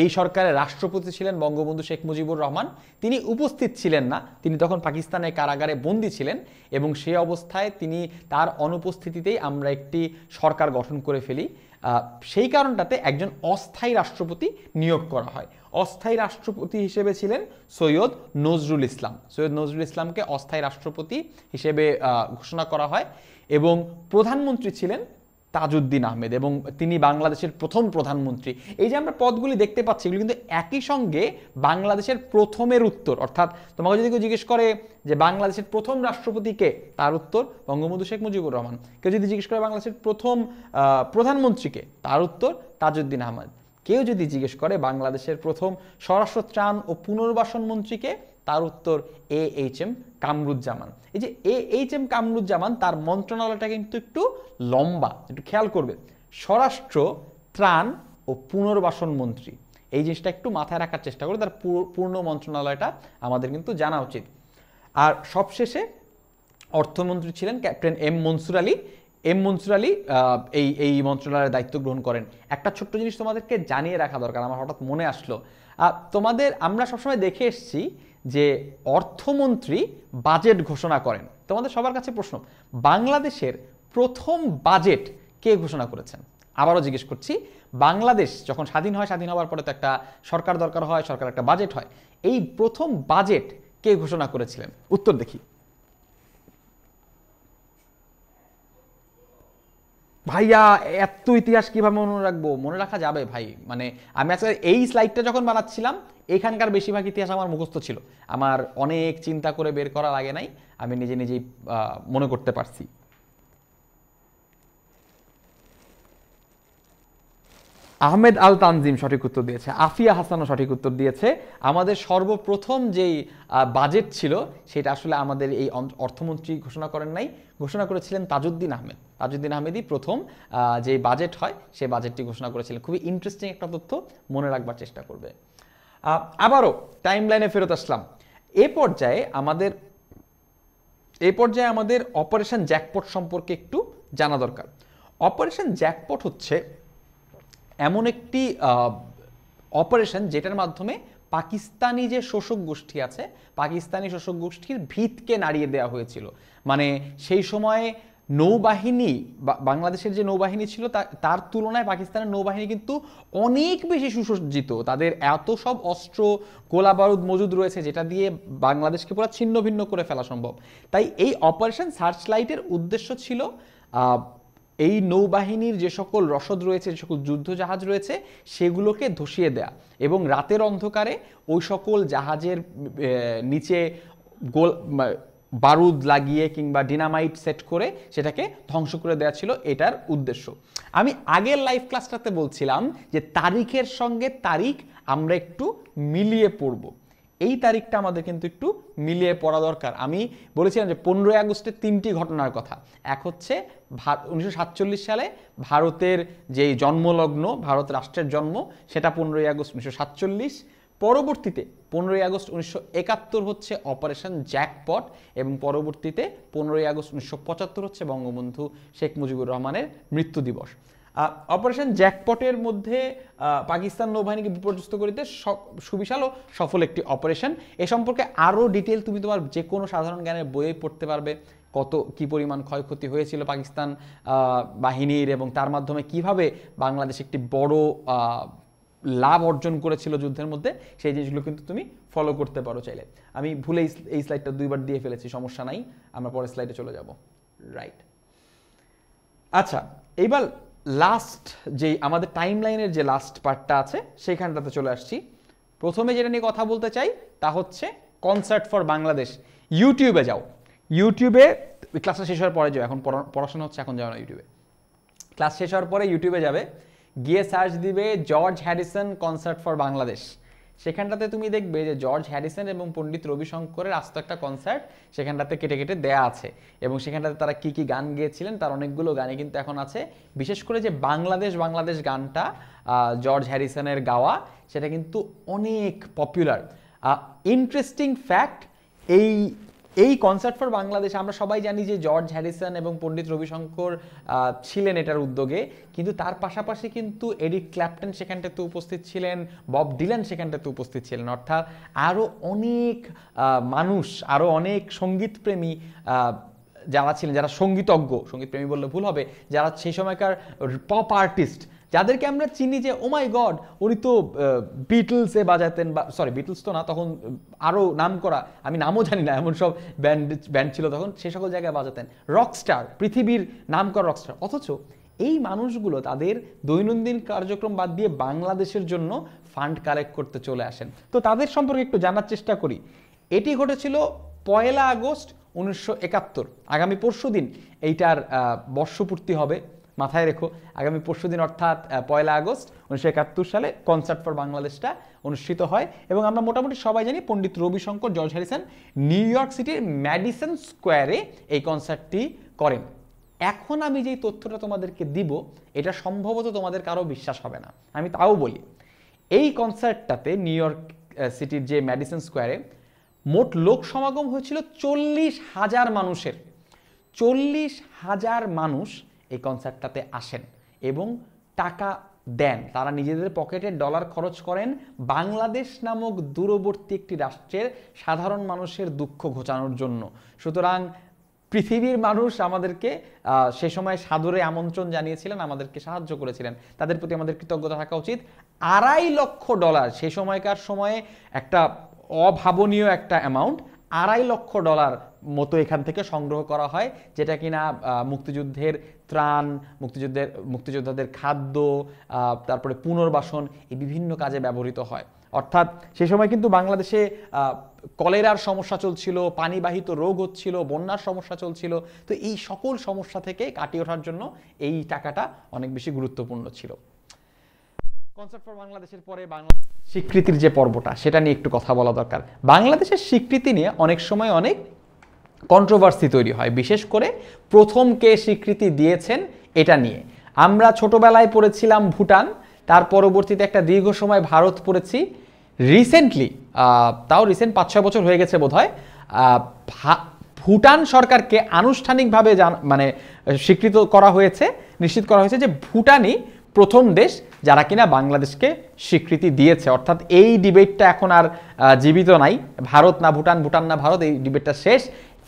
[SPEAKER 1] এই সরকারের রাষ্ট্রপতি ছিলেন বঙ্গবন্ধু শেখ মুজিবুর রহমান তিনি উপস্থিত ছিলেন না তিনি তখন পাকিস্তানের কারাগারে বন্দী ছিলেন এবং সে অবস্থায় তিনি তার অনুপস্থিতিতেই আমরা একটি সরকার গঠন করে ফেলি সেই কারণটাতে একজন অস্থায়ী রাষ্ট্রপতি নিয়োগ করা হয় অস্থায়ী রাষ্ট্রপতি হিসেবে ছিলেন সৈয়দ নজরুল ইসলাম সৈয়দ নজরুল ইসলামকে অস্থায়ী রাষ্ট্রপতি হিসেবে ঘোষণা করা হয় এবং প্রধানমন্ত্রী ছিলেন তাজউদ্দিন আহমেদ এবং তিনি বাংলাদেশের প্রথম প্রধানমন্ত্রী এই যে আমরা পদগুলি দেখতে পাচ্ছি এগুলি কিন্তু একই সঙ্গে বাংলাদেশের প্রথমের উত্তর অর্থাৎ তোমাকে যদি কেউ জিজ্ঞেস করে যে বাংলাদেশের প্রথম রাষ্ট্রপতিকে তার উত্তর বঙ্গবন্ধু শেখ মুজিবুর রহমান কেউ যদি জিজ্ঞেস করে বাংলাদেশের প্রথম প্রধানমন্ত্রীকে তার উত্তর তাজউদ্দিন আহমেদ কেউ যদি জিজ্ঞেস করে বাংলাদেশের প্রথম স্বরাষ্ট্র ত্রাণ ও পুনর্বাসন মন্ত্রীকে তার উত্তর এ এইচ এম কামরুজ্জামান এই যে এ এইচ এম কামরুজ্জামান তার মন্ত্রণালয়টা কিন্তু একটু লম্বা একটু খেয়াল করবে স্বরাষ্ট্র ত্রাণ ও পুনর্বাসন মন্ত্রী এই জিনিসটা একটু মাথায় রাখার চেষ্টা করে তার পূর্ণ মন্ত্রণালয়টা আমাদের কিন্তু জানা উচিত আর সবশেষে অর্থমন্ত্রী ছিলেন captain M Mansur Ali M Mansur Ali এই এই মন্ত্রণালয়ের দায়িত্ব গ্রহণ করেন একটা ছোট্ট জিনিস তোমাদেরকে জানিয়ে রাখা দরকার আমার হঠাৎ মনে আসলো তোমাদের আমরা সবসময় দেখে এসছি যে অর্থমন্ত্রী বাজেট ঘোষণা করেন তোমাদের সবার কাছে প্রশ্ন বাংলাদেশের প্রথম বাজেট কে ঘোষণা করেছেন আবারও জিজ্ঞেস করছি বাংলাদেশ যখন স্বাধীন হয় স্বাধীন হওয়ার পরে তো একটা সরকার দরকার হয় সরকার একটা বাজেট হয় এই প্রথম বাজেট কে ঘোষণা করেছিলেন উত্তর দেখি ভাইয়া এত ইতিহাস কীভাবে মনে রাখবো মনে রাখা যাবে ভাই মানে আমি আজকে এই স্লাইডটা যখন বানাচ্ছিলাম এখানকার বেশিরভাগ ইতিহাস আমার মুখস্থ ছিল আমার অনেক চিন্তা করে বের করা লাগে নাই আমি নিজে নিজেই মনে করতে পারছি আহমেদ আল তানজিম সঠিক উত্তর দিয়েছে আফিয়া হাসানও সঠিক উত্তর দিয়েছে আমাদের সর্বপ্রথম যেই বাজেট ছিল সেটা আসলে আমাদের এই অর্থমন্ত্রী ঘোষণা করেন নাই ঘোষণা করেছিলেন তাজউদ্দিন আহমেদ তাজউদ্দিন আহমেদই প্রথম যে বাজেট হয় সে বাজেটটি ঘোষণা করেছিলেন খুবই ইন্টারেস্টিং একটা তথ্য মনে রাখবার চেষ্টা করবে আবারও টাইম লাইনে ফেরত আসলাম এ পর্যায়ে আমাদের এ পর্যায়ে আমাদের অপারেশন জ্যাকপট সম্পর্কে একটু জানা দরকার অপারেশন জ্যাকপট হচ্ছে এমন একটি অপারেশন যেটার মাধ্যমে পাকিস্তানি যে শোষক গোষ্ঠী আছে পাকিস্তানি শোষক গোষ্ঠীর ভিতকে নাড়িয়ে দেওয়া হয়েছিল মানে সেই সময়ে নৌবাহিনী বাংলাদেশের যে নৌবাহিনী ছিল তার তুলনায় পাকিস্তানের নৌবাহিনী কিন্তু অনেক বেশি সুসজ্জিত তাদের এত সব অস্ত্র গোলা বারুদ মজুদ রয়েছে যেটা দিয়ে বাংলাদেশকে পুরো ছিন্ন ভিন্ন করে ফেলা সম্ভব তাই এই অপারেশন সার্চলাইটের উদ্দেশ্য ছিল এই নৌবাহিনীর যে সকল রসদ রয়েছে যে সকল যুদ্ধজাহাজ রয়েছে সেগুলোকে ধসিয়ে দেয়া এবং রাতের অন্ধকারে ওই সকল জাহাজের নিচে গোল বারুদ লাগিয়ে কিংবা ডিনামাইট সেট করে সেটাকে ধ্বংস করে দেওয়া ছিল এটার উদ্দেশ্য আমি আগের লাইভ ক্লাসটাতে বলছিলাম যে তারিখের সঙ্গে তারিখ আমরা একটু মিলিয়ে পড়ব এই তারিখটা আমাদের কিন্তু একটু মিলিয়ে পড়া দরকার আমি বলেছিলাম যে পনেরোই আগস্টের তিনটি ঘটনার কথা এক হচ্ছে উনিশশো সালে ভারতের যে জন্মলগ্ন ভারত রাষ্ট্রের জন্ম সেটা পনেরোই আগস্ট উনিশশো পরবর্তীতে পনেরোই আগস্ট উনিশশো হচ্ছে অপারেশন জ্যাকপট এবং পরবর্তীতে পনেরোই আগস্ট উনিশশো হচ্ছে বঙ্গবন্ধু শেখ মুজিবুর রহমানের মৃত্যু দিবস অপারেশন জ্যাকপটের মধ্যে পাকিস্তান নৌবাহিনীকে বিপর্যস্ত করিতে সুবিশাল ও সফল একটি অপারেশন এ সম্পর্কে আরও ডিটেল তুমি তোমার যে কোনো সাধারণ জ্ঞানের বইয়ে পড়তে পারবে কত কি পরিমাণ ক্ষয়ক্ষতি হয়েছিল পাকিস্তান বাহিনীর এবং তার মাধ্যমে কিভাবে বাংলাদেশ একটি বড় লাভ অর্জন করেছিল যুদ্ধের মধ্যে সেই জিনিসগুলো কিন্তু তুমি ফলো করতে পারো চাইলে আমি ভুলে এই স্লাইডটা দুইবার দিয়ে ফেলেছি সমস্যা নাই আমরা পরের স্লাইডে চলে যাব রাইট আচ্ছা এইবার লাস্ট যে আমাদের টাইম লাইনের যে লাস্ট পার্টটা আছে সেইখানটাতে চলে আসছি প্রথমে যেটা নিয়ে কথা বলতে চাই তা হচ্ছে কনসার্ট ফর বাংলাদেশ ইউটিউবে যাও ইউটিউবে ক্লাসটা শেষ হওয়ার পরে যাবে এখন পড়াশোনা হচ্ছে এখন যাবে না ইউটিউবে ক্লাস শেষ হওয়ার পরে ইউটিউবে যাবে গিয়ে সার্চ দিবে George Harrison concert for Bangladesh সেখানটাতে তুমি দেখবে যে জর্জ হ্যারিসন এবং পণ্ডিত রবিশঙ্করের আস্ত একটা কনসার্ট সেখানটাতে কেটে কেটে দেয়া আছে এবং সেখানটাতে তারা কি কি গান গেয়েছিলেন তার অনেকগুলো গানে কিন্তু এখন আছে বিশেষ করে যে বাংলাদেশ বাংলাদেশ গানটা জর্জ হ্যারিসনের গাওয়া সেটা কিন্তু অনেক পপুলার ইন্টারেস্টিং ফ্যাক্ট এই এই কনসার্ট ফর বাংলাদেশ আমরা সবাই জানি যে জর্জ হ্যারিসন এবং পণ্ডিত রবিশঙ্কর ছিলেন এটার উদ্যোগে কিন্তু তার পাশাপাশি কিন্তু এরিক ক্ল্যাপ্টন সেখানটাতে উপস্থিত ছিলেন বব ডিলান সেখানটাতে উপস্থিত ছিলেন অর্থাৎ আরও অনেক মানুষ আরও অনেক সঙ্গীতপ্রেমী যারা ছিলেন যারা সঙ্গীতজ্ঞ সঙ্গীতপ্রেমী বললে ভুল হবে যারা সেই সময়কার পপ আর্টিস্ট যাদেরকে আমরা চিনি যে ওমাই oh গড উনি তো বিটলসে বাজাতেন বা সরি বিটলস তো না তখন আরও নাম করা আমি নামও জানি না এমন সব ব্যান্ড ব্যান্ড ছিল তখন সে সকল জায়গায় বাজাতেন রকস্টার পৃথিবীর নাম করা রকস্টার অথচ এই মানুষগুলো তাদের দৈনন্দিন কার্যক্রম বাদ দিয়ে বাংলাদেশের জন্য ফান্ড কালেক্ট করতে চলে আসেন তো তাদের সম্পর্কে একটু জানার চেষ্টা করি এটি ঘটেছিল পয়লা আগস্ট উনিশশো একাত্তর আগামী পরশু দিন এইটার বর্ষপূর্তি হবে মাথায় রেখো আগামী পরশু দিন অর্থাৎ পয়লা আগস্ট উনিশশো একাত্তর সালে কনসার্ট ফর বাংলাদেশটা অনুষ্ঠিত হয় এবং আমরা মোটামুটি সবাই জানি Pandit Ravishankar George Harrison New York সিটির ম্যাডিসন স্কোয়ারে এই কনসার্টটি করেন এখন আমি যেই তথ্যটা তোমাদেরকে দিব এটা সম্ভবত তোমাদের কারো বিশ্বাস হবে না আমি তাও বলি এই কনসার্টটাতে নিউ ইয়র্ক সিটির যে ম্যাডিসন স্কোয়ারে মোট লোক সমাগম হয়েছিল চল্লিশ হাজার মানুষের চল্লিশ হাজার মানুষ এই কনসার্টটাতে আসেন এবং টাকা দেন তারা নিজেদের পকেটে ডলার খরচ করেন বাংলাদেশ নামক দূরবর্তী একটি রাষ্ট্রের সাধারণ মানুষের দুঃখ ঘোচানোর জন্য সুতরাং পৃথিবীর মানুষ আমাদেরকে সে সময় সাদরে আমন্ত্রণ জানিয়েছিলেন আমাদেরকে সাহায্য করেছিলেন তাদের প্রতি আমাদের কৃতজ্ঞতা থাকা উচিত আড়াই লক্ষ ডলার সে সময়কার সময়ে একটা অভাবনীয় একটা অ্যামাউন্ট আড়াই লক্ষ ডলার মতো এখান থেকে সংগ্রহ করা হয় যেটা কিনা মুক্তিযুদ্ধের ত্রাণ মুক্তিযুদ্ধের মুক্তিযোদ্ধাদের খাদ্য তারপরে পুনর্বাসন এই বিভিন্ন কাজে ব্যবহৃত হয় অর্থাৎ সে সময় কিন্তু বাংলাদেশে কলেরার সমস্যা চলছিল পানিবাহিত রোগ হচ্ছিল বন্যার সমস্যা চলছিল তো এই সকল সমস্যা থেকে কাটিয়ে ওঠার জন্য এই টাকাটা অনেক বেশি গুরুত্বপূর্ণ ছিল কনসার্ট ফর বাংলাদেশের পরে বাংলা স্বীকৃতির যে পর্বটা সেটা নিয়ে একটু কথা বলা দরকার বাংলাদেশের স্বীকৃতি নিয়ে অনেক সময় অনেক কন্ট্রোভার্সি তৈরি হয় বিশেষ করে প্রথম কে স্বীকৃতি দিয়েছেন এটা নিয়ে আমরা ছোটবেলায় পড়েছিলাম ভুটান তার পরবর্তীতে একটা দীর্ঘ সময় ভারত পড়েছি রিসেন্টলি তাও রিসেন্ট পাঁচ ছয় বছর হয়ে গেছে বোধহয় ভুটান সরকারকে আনুষ্ঠানিকভাবে মানে স্বীকৃত করা হয়েছে নিশ্চিত করা হয়েছে যে ভুটানই প্রথম দেশ যারা কিনা বাংলাদেশকে স্বীকৃতি দিয়েছে অর্থাৎ এই ডিবেটটা এখন আর জীবিত নাই ভারত না ভুটান ভুটান না ভারত এই ডিবেটটা শেষ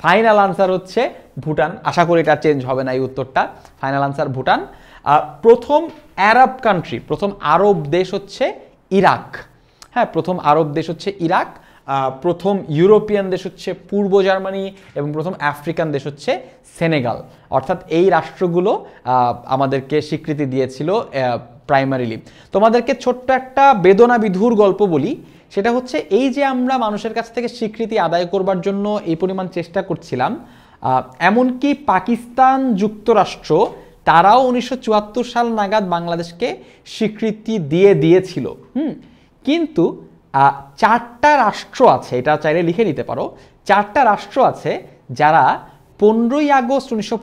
[SPEAKER 1] ফাইনাল আনসার হচ্ছে ভুটান আশা করি এটা চেঞ্জ হবে না এই উত্তরটা ফাইনাল আনসার ভুটান আর প্রথম অ্যারাব কান্ট্রি প্রথম আরব দেশ হচ্ছে ইরাক হ্যাঁ প্রথম আরব দেশ হচ্ছে ইরাক প্রথম ইউরোপিয়ান দেশ হচ্ছে পূর্ব জার্মানি এবং প্রথম আফ্রিকান দেশ হচ্ছে সেনেগাল অর্থাৎ এই রাষ্ট্রগুলো আমাদেরকে স্বীকৃতি দিয়েছিল প্রাইমারিলি তোমাদেরকে ছোট্ট একটা বেদনা বিধুর গল্প বলি সেটা হচ্ছে এই যে আমরা মানুষের কাছ থেকে স্বীকৃতি আদায় করবার জন্য এই পরিমাণ চেষ্টা করছিলাম এমনকি পাকিস্তান যুক্তরাষ্ট্র তারাও উনিশশো সাল নাগাদ বাংলাদেশকে স্বীকৃতি দিয়ে দিয়েছিল হুম কিন্তু চারটা রাষ্ট্র আছে এটা চাইলে লিখে নিতে পারো চারটা রাষ্ট্র আছে যারা পনেরোই আগস্ট উনিশশো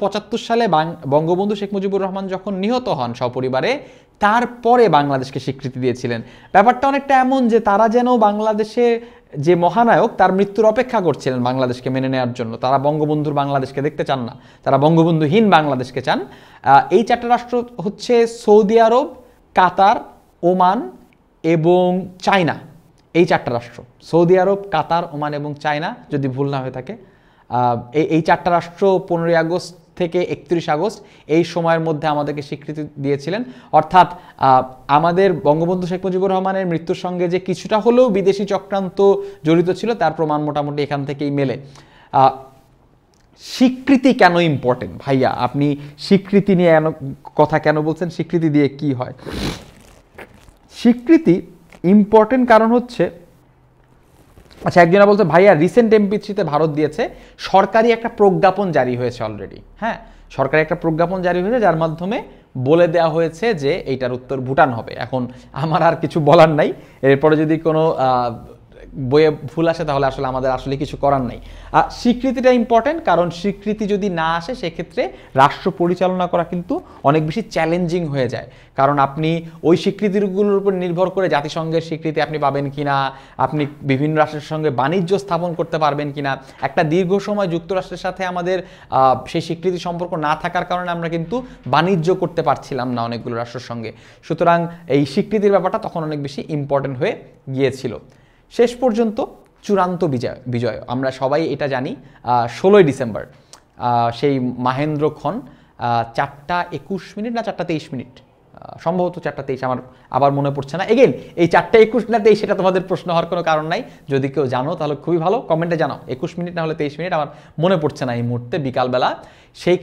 [SPEAKER 1] সালে বঙ্গবন্ধু শেখ মুজিবুর রহমান যখন নিহত হন সপরিবারে তারপরে বাংলাদেশকে স্বীকৃতি দিয়েছিলেন ব্যাপারটা অনেকটা এমন যে তারা যেন বাংলাদেশে যে মহানায়ক তার মৃত্যুর অপেক্ষা করছিলেন বাংলাদেশকে মেনে নেওয়ার জন্য তারা বঙ্গবন্ধুর বাংলাদেশকে দেখতে চান না তারা বঙ্গবন্ধুহীন বাংলাদেশকে চান এই চারটা রাষ্ট্র হচ্ছে সৌদি আরব কাতার ওমান এবং চায়না এই চারটা রাষ্ট্র সৌদি আরব কাতার ওমান এবং চায়না যদি ভুল না হয়ে থাকে এই চারটা রাষ্ট্র পনেরোই আগস্ট থেকে একত্রিশ আগস্ট এই সময়ের মধ্যে আমাদেরকে স্বীকৃতি দিয়েছিলেন অর্থাৎ আমাদের বঙ্গবন্ধু শেখ মুজিবুর রহমানের মৃত্যুর সঙ্গে যে কিছুটা হলেও বিদেশি চক্রান্ত জড়িত ছিল তার প্রমাণ মোটামুটি এখান থেকেই মেলে স্বীকৃতি কেন ইম্পর্টেন্ট ভাইয়া আপনি স্বীকৃতি নিয়ে কথা কেন বলছেন স্বীকৃতি দিয়ে কি হয় স্বীকৃতি ইম্পর্টেন্ট কারণ হচ্ছে আচ্ছা একজনা বলছে ভাইয়া রিসেন্ট এমপিসিতে ভারত দিয়েছে সরকারি একটা প্রজ্ঞাপন জারি হয়েছে অলরেডি হ্যাঁ সরকারি একটা প্রজ্ঞাপন জারি হয়েছে যার মাধ্যমে বলে দেওয়া হয়েছে যে এইটার উত্তর ভুটান হবে এখন আমার আর কিছু বলার নাই এরপরে যদি কোনো বইয়ে ভুল আসে তাহলে আসলে আমাদের আসলে কিছু করার নেই আর স্বীকৃতিটা ইম্পর্টেন্ট কারণ স্বীকৃতি যদি না আসে সেক্ষেত্রে রাষ্ট্র পরিচালনা করা কিন্তু অনেক বেশি চ্যালেঞ্জিং হয়ে যায় কারণ আপনি ওই স্বীকৃতিগুলোর উপর নির্ভর করে জাতিসংঘের স্বীকৃতি আপনি পাবেন কি না আপনি বিভিন্ন রাষ্ট্রের সঙ্গে বাণিজ্য স্থাপন করতে পারবেন কি না একটা দীর্ঘ সময় যুক্তরাষ্ট্রের সাথে আমাদের সেই স্বীকৃতি সম্পর্ক না থাকার কারণে আমরা কিন্তু বাণিজ্য করতে পারছিলাম না অনেকগুলো রাষ্ট্রের সঙ্গে সুতরাং এই স্বীকৃতির ব্যাপারটা তখন অনেক বেশি ইম্পর্টেন্ট হয়ে গিয়েছিল শেষ পর্যন্ত চূড়ান্ত বিজয় বিজয় আমরা সবাই এটা জানি ষোলোই ডিসেম্বর সেই মাহেন্দ্র খন চারটা একুশ মিনিট না চারটা তেইশ মিনিট সম্ভবত চারটা তেইশ আমার আবার মনে পড়ছে না এগেন এই চারটা একুশ না তেইশ সেটা তোমাদের প্রশ্ন হওয়ার কোনো কারণ নাই যদি কেউ জানো তাহলে খুবই ভালো কমেন্টে জানাও একুশ মিনিট না হলে তেইশ মিনিট আমার মনে পড়ছে না এই মুহূর্তে বিকালবেলা সেই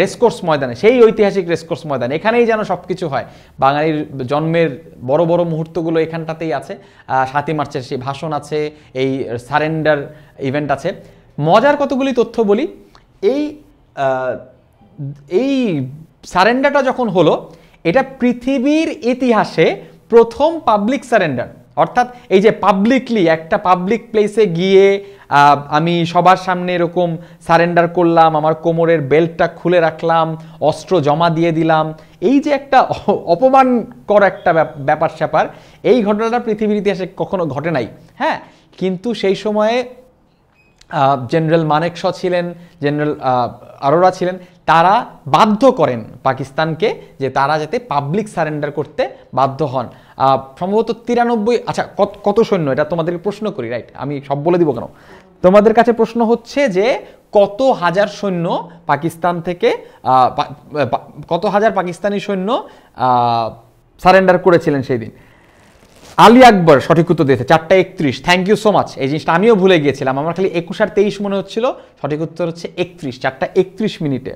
[SPEAKER 1] রেসকোর্স ময়দানে সেই ঐতিহাসিক রেসকোর্স ময়দান এখানেই যেন সব কিছু হয় বাঙালির জন্মের বড় বড় মুহূর্তগুলো এখানটাতেই আছে সাতই মার্চের সেই ভাষণ আছে এই সারেন্ডার ইভেন্ট আছে মজার কতগুলি তথ্য বলি এই এই সারেন্ডারটা যখন হলো এটা পৃথিবীর ইতিহাসে প্রথম পাবলিক সারেন্ডার অর্থাৎ এই যে পাবলিকলি একটা পাবলিক প্লেসে গিয়ে আমি সবার সামনে এরকম সারেন্ডার করলাম আমার কোমরের বেল্টটা খুলে রাখলাম অস্ত্র জমা দিয়ে দিলাম এই যে একটা [LAUGHS] অপমানকর একটা ব্যাপার স্যাপার এই ঘটনাটা পৃথিবীর ইতিহাসে কখনো ঘটে নাই হ্যাঁ কিন্তু সেই সময়ে জেনারেল মানেকশ ছিলেন জেনারেল আরোরা ছিলেন তারা বাধ্য করেন পাকিস্তানকে যে তারা যাতে পাবলিক সারেন্ডার করতে বাধ্য হন সম্ভবত তিরানব্বই আচ্ছা কত কত সৈন্য এটা তোমাদেরকে প্রশ্ন করি রাইট আমি সব বলে দিব কেন তোমাদের কাছে প্রশ্ন হচ্ছে যে কত হাজার সৈন্য পাকিস্তান থেকে কত হাজার পাকিস্তানি সৈন্য সারেন্ডার করেছিলেন সেই দিন আলী আকবর সঠিক উত্তর দিয়েছে চারটা একত্রিশ থ্যাংক ইউ সো মাচ এই জিনিসটা আমিও ভুলে গিয়েছিলাম আমার খালি একুশ আর তেইশ মনে হচ্ছিল সঠিক উত্তর হচ্ছে একত্রিশ চারটা একত্রিশ মিনিটে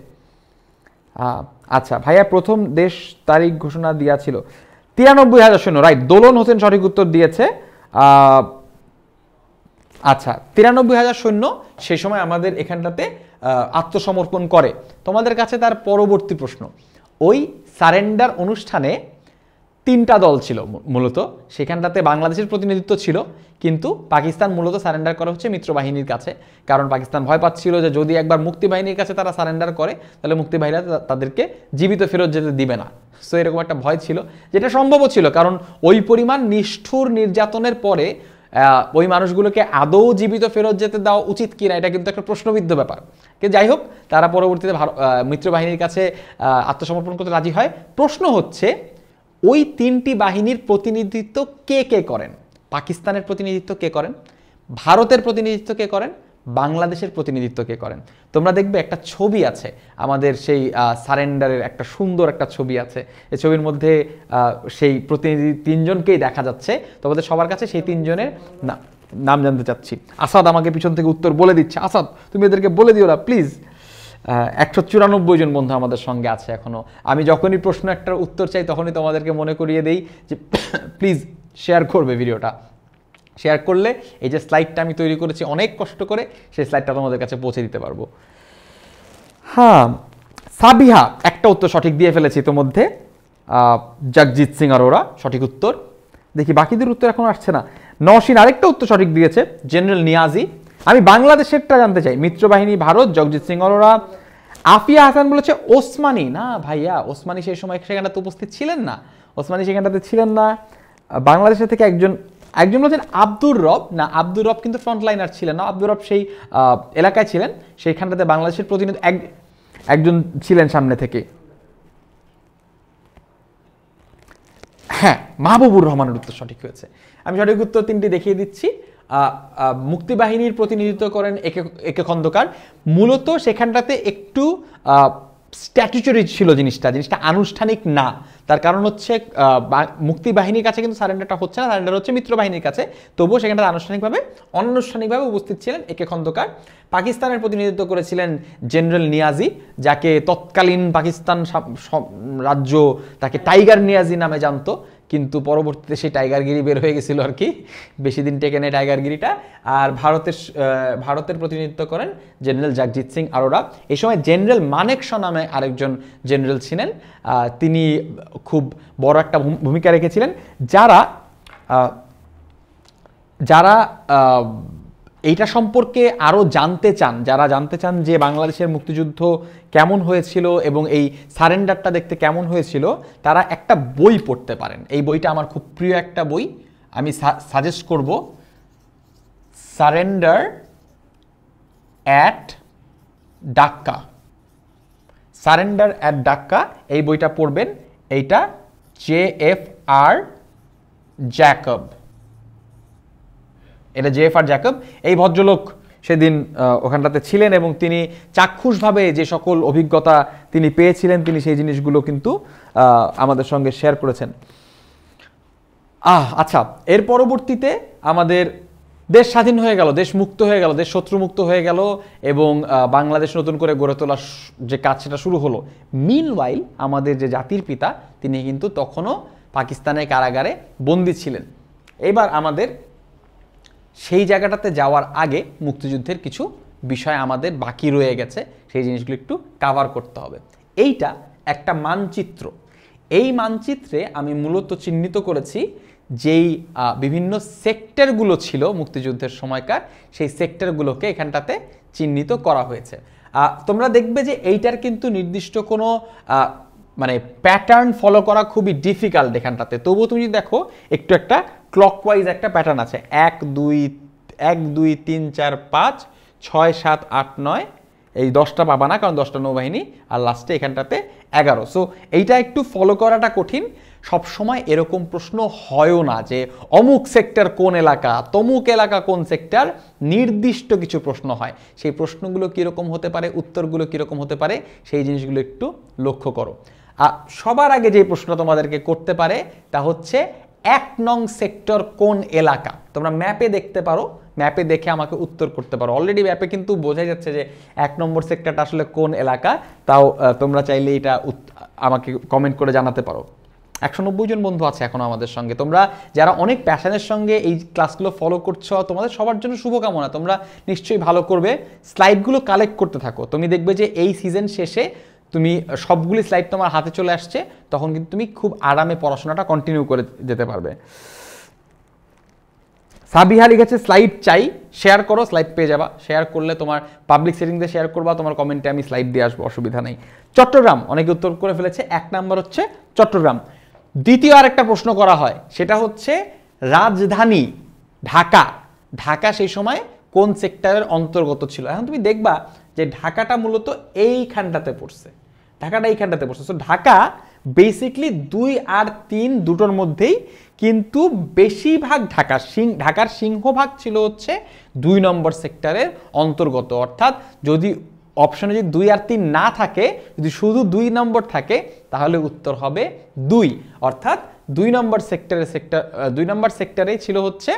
[SPEAKER 1] আচ্ছা ভাইয়া প্রথম দেশ তারিখ ঘোষণা দিয়াছিল তিরানব্বই হাজার শূন্য রাইট দোলন হোসেন সঠিক উত্তর দিয়েছে আচ্ছা তিরানব্বই হাজার শূন্য সেই সময় আমাদের এখানটাতে আত্মসমর্পণ করে তোমাদের কাছে তার পরবর্তী প্রশ্ন ওই সারেন্ডার অনুষ্ঠানে তিনটা দল ছিল মূলত সেখানটাতে বাংলাদেশের প্রতিনিধিত্ব ছিল কিন্তু পাকিস্তান মূলত সারেন্ডার করা হচ্ছে মিত্রবাহিনীর কাছে কারণ পাকিস্তান ভয় পাচ্ছিল যে যদি একবার মুক্তিবাহিনীর কাছে তারা সারেন্ডার করে তাহলে মুক্তিবাহিনীরা তাদেরকে জীবিত ফেরত যেতে দিবে না সো এরকম একটা ভয় ছিল যেটা সম্ভবও ছিল কারণ ওই পরিমাণ নিষ্ঠুর নির্যাতনের পরে ওই মানুষগুলোকে আদৌ জীবিত ফেরত যেতে দেওয়া উচিত কিনা এটা কিন্তু একটা প্রশ্নবিদ্ধ ব্যাপার কে যাই হোক তারা পরবর্তীতে ভারত মিত্রবাহিনীর কাছে আত্মসমর্পণ করতে রাজি হয় প্রশ্ন হচ্ছে ওই তিনটি বাহিনীর প্রতিনিধিত্ব কে কে করেন পাকিস্তানের প্রতিনিধিত্ব কে করেন ভারতের প্রতিনিধিত্ব কে করেন বাংলাদেশের প্রতিনিধিত্ব কে করেন তোমরা দেখবে একটা ছবি আছে আমাদের সেই সারেন্ডারের একটা সুন্দর একটা ছবি আছে এই ছবির মধ্যে সেই প্রতিনিধি তিনজনকেই দেখা যাচ্ছে তোমাদের সবার কাছে সেই তিনজনের নাম জানতে চাচ্ছি আসাদ আমাকে পিছন থেকে উত্তর বলে দিচ্ছে আসাদ তুমি এদেরকে বলে দিও না প্লিজ একশো চুরানব্বই জন বন্ধু আমাদের সঙ্গে আছে এখনও আমি যখনই প্রশ্ন একটার উত্তর চাই তখনই তোমাদেরকে মনে করিয়ে দেই যে প্লিজ [COUGHS] শেয়ার করবে ভিডিওটা শেয়ার করলে এই যে স্লাইডটা আমি তৈরি করেছি অনেক কষ্ট করে সেই স্লাইডটা তোমাদের কাছে পৌঁছে দিতে পারবো হ্যাঁ সাবিহা একটা উত্তর সঠিক দিয়ে ফেলেছি ইতোমধ্যে জগজিৎ সিং ওরা সঠিক উত্তর দেখি বাকিদের উত্তর এখন আসছে না নওশিন আরেকটা উত্তর সঠিক দিয়েছে জেনারেল নিয়াজি আমি বাংলাদেশেরটা জানতে চাই মিত্রবাহিনী ভারত জগজিৎ সিং অরোরা আফিয়া হাসান বলেছে ওসমানী না ভাইয়া ওসমানি সেই সময় সেখানটাতে উপস্থিত ছিলেন না ওসমানী সেখানটাতে ছিলেন না বাংলাদেশের থেকে একজন একজন বলছেন আব্দুর রব না আব্দুর রব কিন্তু ফ্রন্টলাইনার ছিলেন না আব্দুর রব সেই এলাকায় ছিলেন সেইখানটাতে বাংলাদেশের প্রতিনিধি এক একজন ছিলেন সামনে থেকে হ্যাঁ মাহবুবুর রহমানের উত্তর সঠিক হয়েছে আমি সঠিক উত্তর তিনটি দেখিয়ে দিচ্ছি মুক্তিবাহিনীর প্রতিনিধিত্ব করেন একে একে খন্দকার মূলত সেখানটাতে একটু স্ট্যাচুচরি ছিল জিনিসটা জিনিসটা আনুষ্ঠানিক না তার কারণ হচ্ছে মুক্তি বাহিনীর কাছে কিন্তু সারেন্ডারটা হচ্ছে না সারেন্ডার হচ্ছে মিত্র বাহিনীর কাছে তবুও সেখানটা আনুষ্ঠানিকভাবে অনানুষ্ঠানিকভাবে উপস্থিত ছিলেন একে খন্দকার পাকিস্তানের প্রতিনিধিত্ব করেছিলেন জেনারেল নিয়াজি যাকে তৎকালীন পাকিস্তান রাজ্য তাকে টাইগার নিয়াজি নামে জানতো কিন্তু পরবর্তীতে সেই টাইগারগিরি বের হয়ে গেছিলো আর কি বেশি দিন টেকে নেয় টাইগারগিরিটা আর ভারতের ভারতের প্রতিনিধিত্ব করেন জেনারেল জাগজিৎ সিং আরোরা এই সময় জেনারেল মানেকশ নামে আরেকজন জেনারেল ছিলেন তিনি খুব বড় একটা ভূমিকা রেখেছিলেন যারা যারা এইটা সম্পর্কে আরও জানতে চান যারা জানতে চান যে বাংলাদেশের মুক্তিযুদ্ধ কেমন হয়েছিল এবং এই সারেন্ডারটা দেখতে কেমন হয়েছিল তারা একটা বই পড়তে পারেন এই বইটা আমার খুব প্রিয় একটা বই আমি সাজেস্ট করব surrender at Dacca surrender at Dacca এই বইটা পড়বেন এইটা জে এফ আর জ্যাকব এটা জেএফ আর জ্যাকব এই ভদ্রলোক সেদিন ওখানটাতে ছিলেন এবং তিনি চাক্ষুষভাবে যে সকল অভিজ্ঞতা তিনি পেয়েছিলেন তিনি সেই জিনিসগুলো কিন্তু আমাদের সঙ্গে শেয়ার করেছেন আহ আচ্ছা এর পরবর্তীতে আমাদের দেশ স্বাধীন হয়ে গেল দেশ মুক্ত হয়ে গেল দেশ শত্রু মুক্ত হয়ে গেল এবং বাংলাদেশ নতুন করে গড়ে তোলার যে কাজ সেটা শুরু হলো মিন ওয়াইল আমাদের যে জাতির পিতা তিনি কিন্তু তখনও পাকিস্তানের কারাগারে বন্দী ছিলেন এবার আমাদের সেই জায়গাটাতে যাওয়ার আগে মুক্তিযুদ্ধের কিছু বিষয় আমাদের বাকি রয়ে গেছে সেই জিনিসগুলো একটু কাভার করতে হবে এইটা একটা মানচিত্র এই মানচিত্রে আমি মূলত চিহ্নিত করেছি যেই বিভিন্ন সেক্টরগুলো ছিল মুক্তিযুদ্ধের সময়কার সেই সেক্টরগুলোকে এখানটাতে চিহ্নিত করা হয়েছে তোমরা দেখবে যে এইটার কিন্তু নির্দিষ্ট কোনো মানে প্যাটার্ন ফলো করা খুবই ডিফিকাল্ট এখানটাতে তবুও তুমি দেখো একটু একটা ক্লকওয়াইজ একটা প্যাটার্ন আছে এক দুই এক দুই তিন চার পাঁচ ছয় সাত আট নয় এই দশটা পাবা না কারণ দশটা নৌবাহিনী আর লাস্টে এখানটাতে এগারো সো এইটা একটু ফলো করাটা কঠিন সবসময় এরকম প্রশ্ন হয়ও না যে অমুক সেক্টর কোন এলাকা তমুক এলাকা কোন সেক্টর নির্দিষ্ট কিছু প্রশ্ন হয় সেই প্রশ্নগুলো কীরকম হতে পারে উত্তরগুলো কীরকম হতে পারে সেই জিনিসগুলো একটু লক্ষ্য করো আর সবার আগে যে প্রশ্ন তোমাদেরকে করতে পারে তা হচ্ছে এক নং সেক্টর কোন এলাকা তোমরা ম্যাপে দেখতে পারো ম্যাপে দেখে আমাকে উত্তর করতে পারো অলরেডি ম্যাপে কিন্তু বোঝা যাচ্ছে যে এক নম্বর সেক্টরটা আসলে কোন এলাকা তাও তোমরা চাইলে এটা আমাকে কমেন্ট করে জানাতে পারো একশো নব্বই জন বন্ধু আছে এখন আমাদের সঙ্গে তোমরা যারা অনেক প্যাশনের সঙ্গে এই ক্লাসগুলো ফলো করছো তোমাদের সবার জন্য শুভকামনা তোমরা নিশ্চয়ই ভালো করবে স্লাইডগুলো কালেক্ট করতে থাকো তুমি দেখবে যে এই সিজন শেষে তুমি সবগুলি স্লাইড তোমার হাতে চলে আসছে তখন কিন্তু তুমি খুব আরামে পড়াশোনাটা কন্টিনিউ করে যেতে পারবে সাবিহা লিখেছে স্লাইড চাই শেয়ার করো স্লাইড পেয়ে যাবা শেয়ার করলে তোমার পাবলিক সেটিংসে শেয়ার করবা তোমার কমেন্টে আমি স্লাইড দিয়ে আসবো অসুবিধা নেই চট্টগ্রাম অনেকে উত্তর করে ফেলেছে এক নাম্বার হচ্ছে চট্টগ্রাম দ্বিতীয় আর একটা প্রশ্ন করা হয় সেটা হচ্ছে রাজধানী ঢাকা ঢাকা সেই সময় কোন সেক্টরের অন্তর্গত ছিল এখন তুমি দেখবা যে ঢাকাটা মূলত এইখানটাতে পড়ছে ঢাকাটা এইখানটাতে বসে সো ঢাকা বেসিকলি দুই আর তিন দুটোর মধ্যেই কিন্তু বেশিরভাগ ঢাকার সিং ঢাকার সিংহভাগ ছিল হচ্ছে দুই নম্বর সেক্টরের অন্তর্গত অর্থাৎ যদি অপশানে যদি দুই আর তিন না থাকে যদি শুধু দুই নম্বর থাকে তাহলে উত্তর হবে দুই অর্থাৎ দুই নম্বর সেক্টরের সেক্টর দুই নম্বর সেক্টরেই ছিল হচ্ছে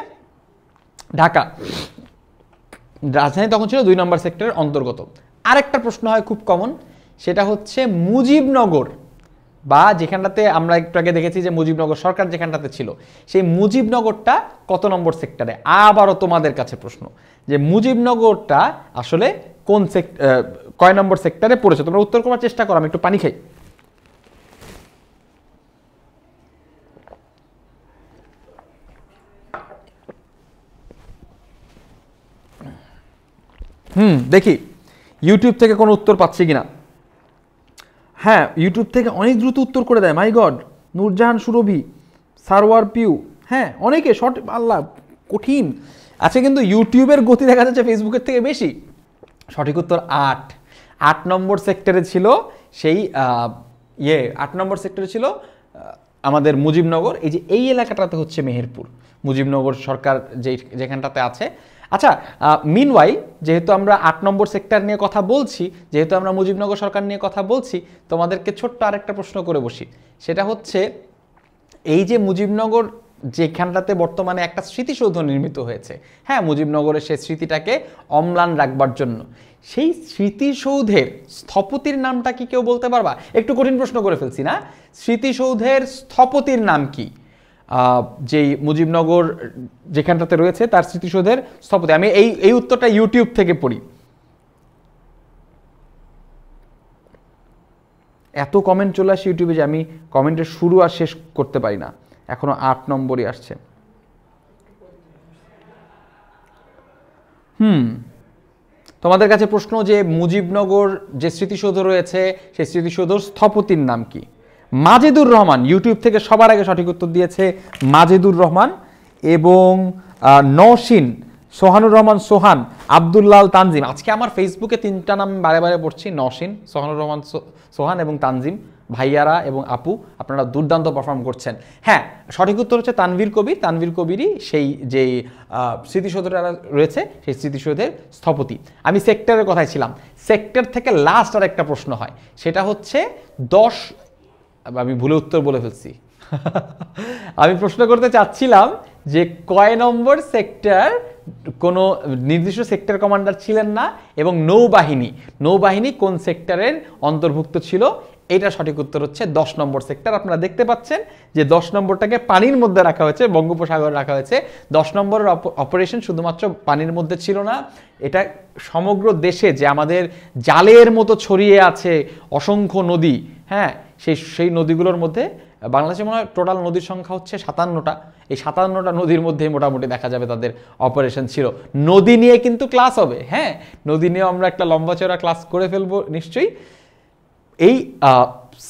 [SPEAKER 1] ঢাকা রাজধানী তখন ছিল দুই নম্বর সেক্টরের অন্তর্গত আরেকটা প্রশ্ন হয় খুব কমন সেটা হচ্ছে মুজিবনগর বা যেখানটাতে আমরা একটু আগে দেখেছি যে মুজিবনগর সরকার যেখানটাতে ছিল সেই মুজিবনগরটা কত নম্বর সেক্টরে আবারও তোমাদের কাছে প্রশ্ন যে মুজিবনগরটা আসলে কোন সেক্ট কয় নম্বর সেক্টরে পড়েছে তোমরা উত্তর করার চেষ্টা করো আমি একটু পানি খাই হুম দেখি ইউটিউব থেকে কোনো উত্তর পাচ্ছি কিনা হ্যাঁ ইউটিউব থেকে অনেক দ্রুত উত্তর করে দেয় মাই গড নূরজাহান সুরভি সারওয়ার পিউ হ্যাঁ অনেকে শর্ট আল্লাহ কঠিন আছে কিন্তু ইউটিউবের গতি দেখা যাচ্ছে ফেসবুকের থেকে বেশি সঠিক উত্তর আট আট নম্বর সেক্টরে ছিল সেই ইয়ে আট নম্বর সেক্টরে ছিল আমাদের মুজিবনগর এই যে এই এলাকাটাতে হচ্ছে মেহেরপুর মুজিবনগর সরকার যে যেখানটাতে আছে আচ্ছা মিনওয়াই যেহেতু আমরা আট নম্বর সেক্টর নিয়ে কথা বলছি যেহেতু আমরা মুজিবনগর সরকার নিয়ে কথা বলছি তোমাদেরকে ছোট্ট আরেকটা প্রশ্ন করে বসি সেটা হচ্ছে এই যে মুজিবনগর যেখানটাতে বর্তমানে একটা স্মৃতিসৌধ নির্মিত হয়েছে হ্যাঁ মুজিবনগরের সেই স্মৃতিটাকে অম্লান রাখবার জন্য সেই স্মৃতিসৌধের স্থপতির নামটা কি কেউ বলতে পারবা একটু কঠিন প্রশ্ন করে ফেলছি না স্মৃতিসৌধের স্থপতির নাম কি যেই মুজিবনগর যেখানটাতে রয়েছে তার স্মৃতিসৌধের স্থপতি আমি এই এই উত্তরটা ইউটিউব থেকে পড়ি এত কমেন্ট চলে আসে ইউটিউবে যে আমি কমেন্টের শুরু আর শেষ করতে পারি না এখনও আট নম্বরই আসছে হুম তোমাদের কাছে প্রশ্ন যে মুজিবনগর যে স্মৃতিসৌধ রয়েছে সেই স্মৃতিসৌধর স্থপতির নাম কি মাজেদুর রহমান ইউটিউব থেকে সবার আগে সঠিক উত্তর দিয়েছে মাজেদুর রহমান এবং নওশিন সোহানুর রহমান সোহান আবদুল্লাল তানজিম আজকে আমার ফেসবুকে তিনটা নাম বারে বারে পড়ছি নওশিন সোহানুর রহমান সোহান এবং তানজিম ভাইয়ারা এবং আপু আপনারা দুর্দান্ত পারফর্ম করছেন হ্যাঁ সঠিক উত্তর হচ্ছে তানভীর কবির তানভীর কবিরই সেই যে স্মৃতিসৌধটা রয়েছে সেই স্মৃতিসৌধের স্থপতি আমি সেক্টরের কথায় ছিলাম সেক্টর থেকে লাস্ট আর একটা প্রশ্ন হয় সেটা হচ্ছে দশ আমি ভুলে উত্তর বলে ফেলছি আমি প্রশ্ন করতে চাচ্ছিলাম যে কয় নম্বর সেক্টর কোনো নির্দিষ্ট সেক্টর কমান্ডার ছিলেন না এবং নৌবাহিনী নৌবাহিনী কোন সেক্টরের অন্তর্ভুক্ত ছিল এটা সঠিক উত্তর হচ্ছে দশ নম্বর সেক্টর আপনারা দেখতে পাচ্ছেন যে দশ নম্বরটাকে পানির মধ্যে রাখা হয়েছে বঙ্গোপসাগর রাখা হয়েছে দশ নম্বরের অপারেশন শুধুমাত্র পানির মধ্যে ছিল না এটা সমগ্র দেশে যে আমাদের জালের মতো ছড়িয়ে আছে অসংখ্য নদী হ্যাঁ সেই সেই নদীগুলোর মধ্যে বাংলাদেশে মনে হয় টোটাল নদীর সংখ্যা হচ্ছে সাতান্নটা এই সাতান্নটা নদীর মধ্যে মোটামুটি দেখা যাবে তাদের অপারেশন ছিল নদী নিয়ে কিন্তু ক্লাস হবে হ্যাঁ নদী নিয়ে আমরা একটা লম্বা চড়া ক্লাস করে ফেলবো নিশ্চয়ই এই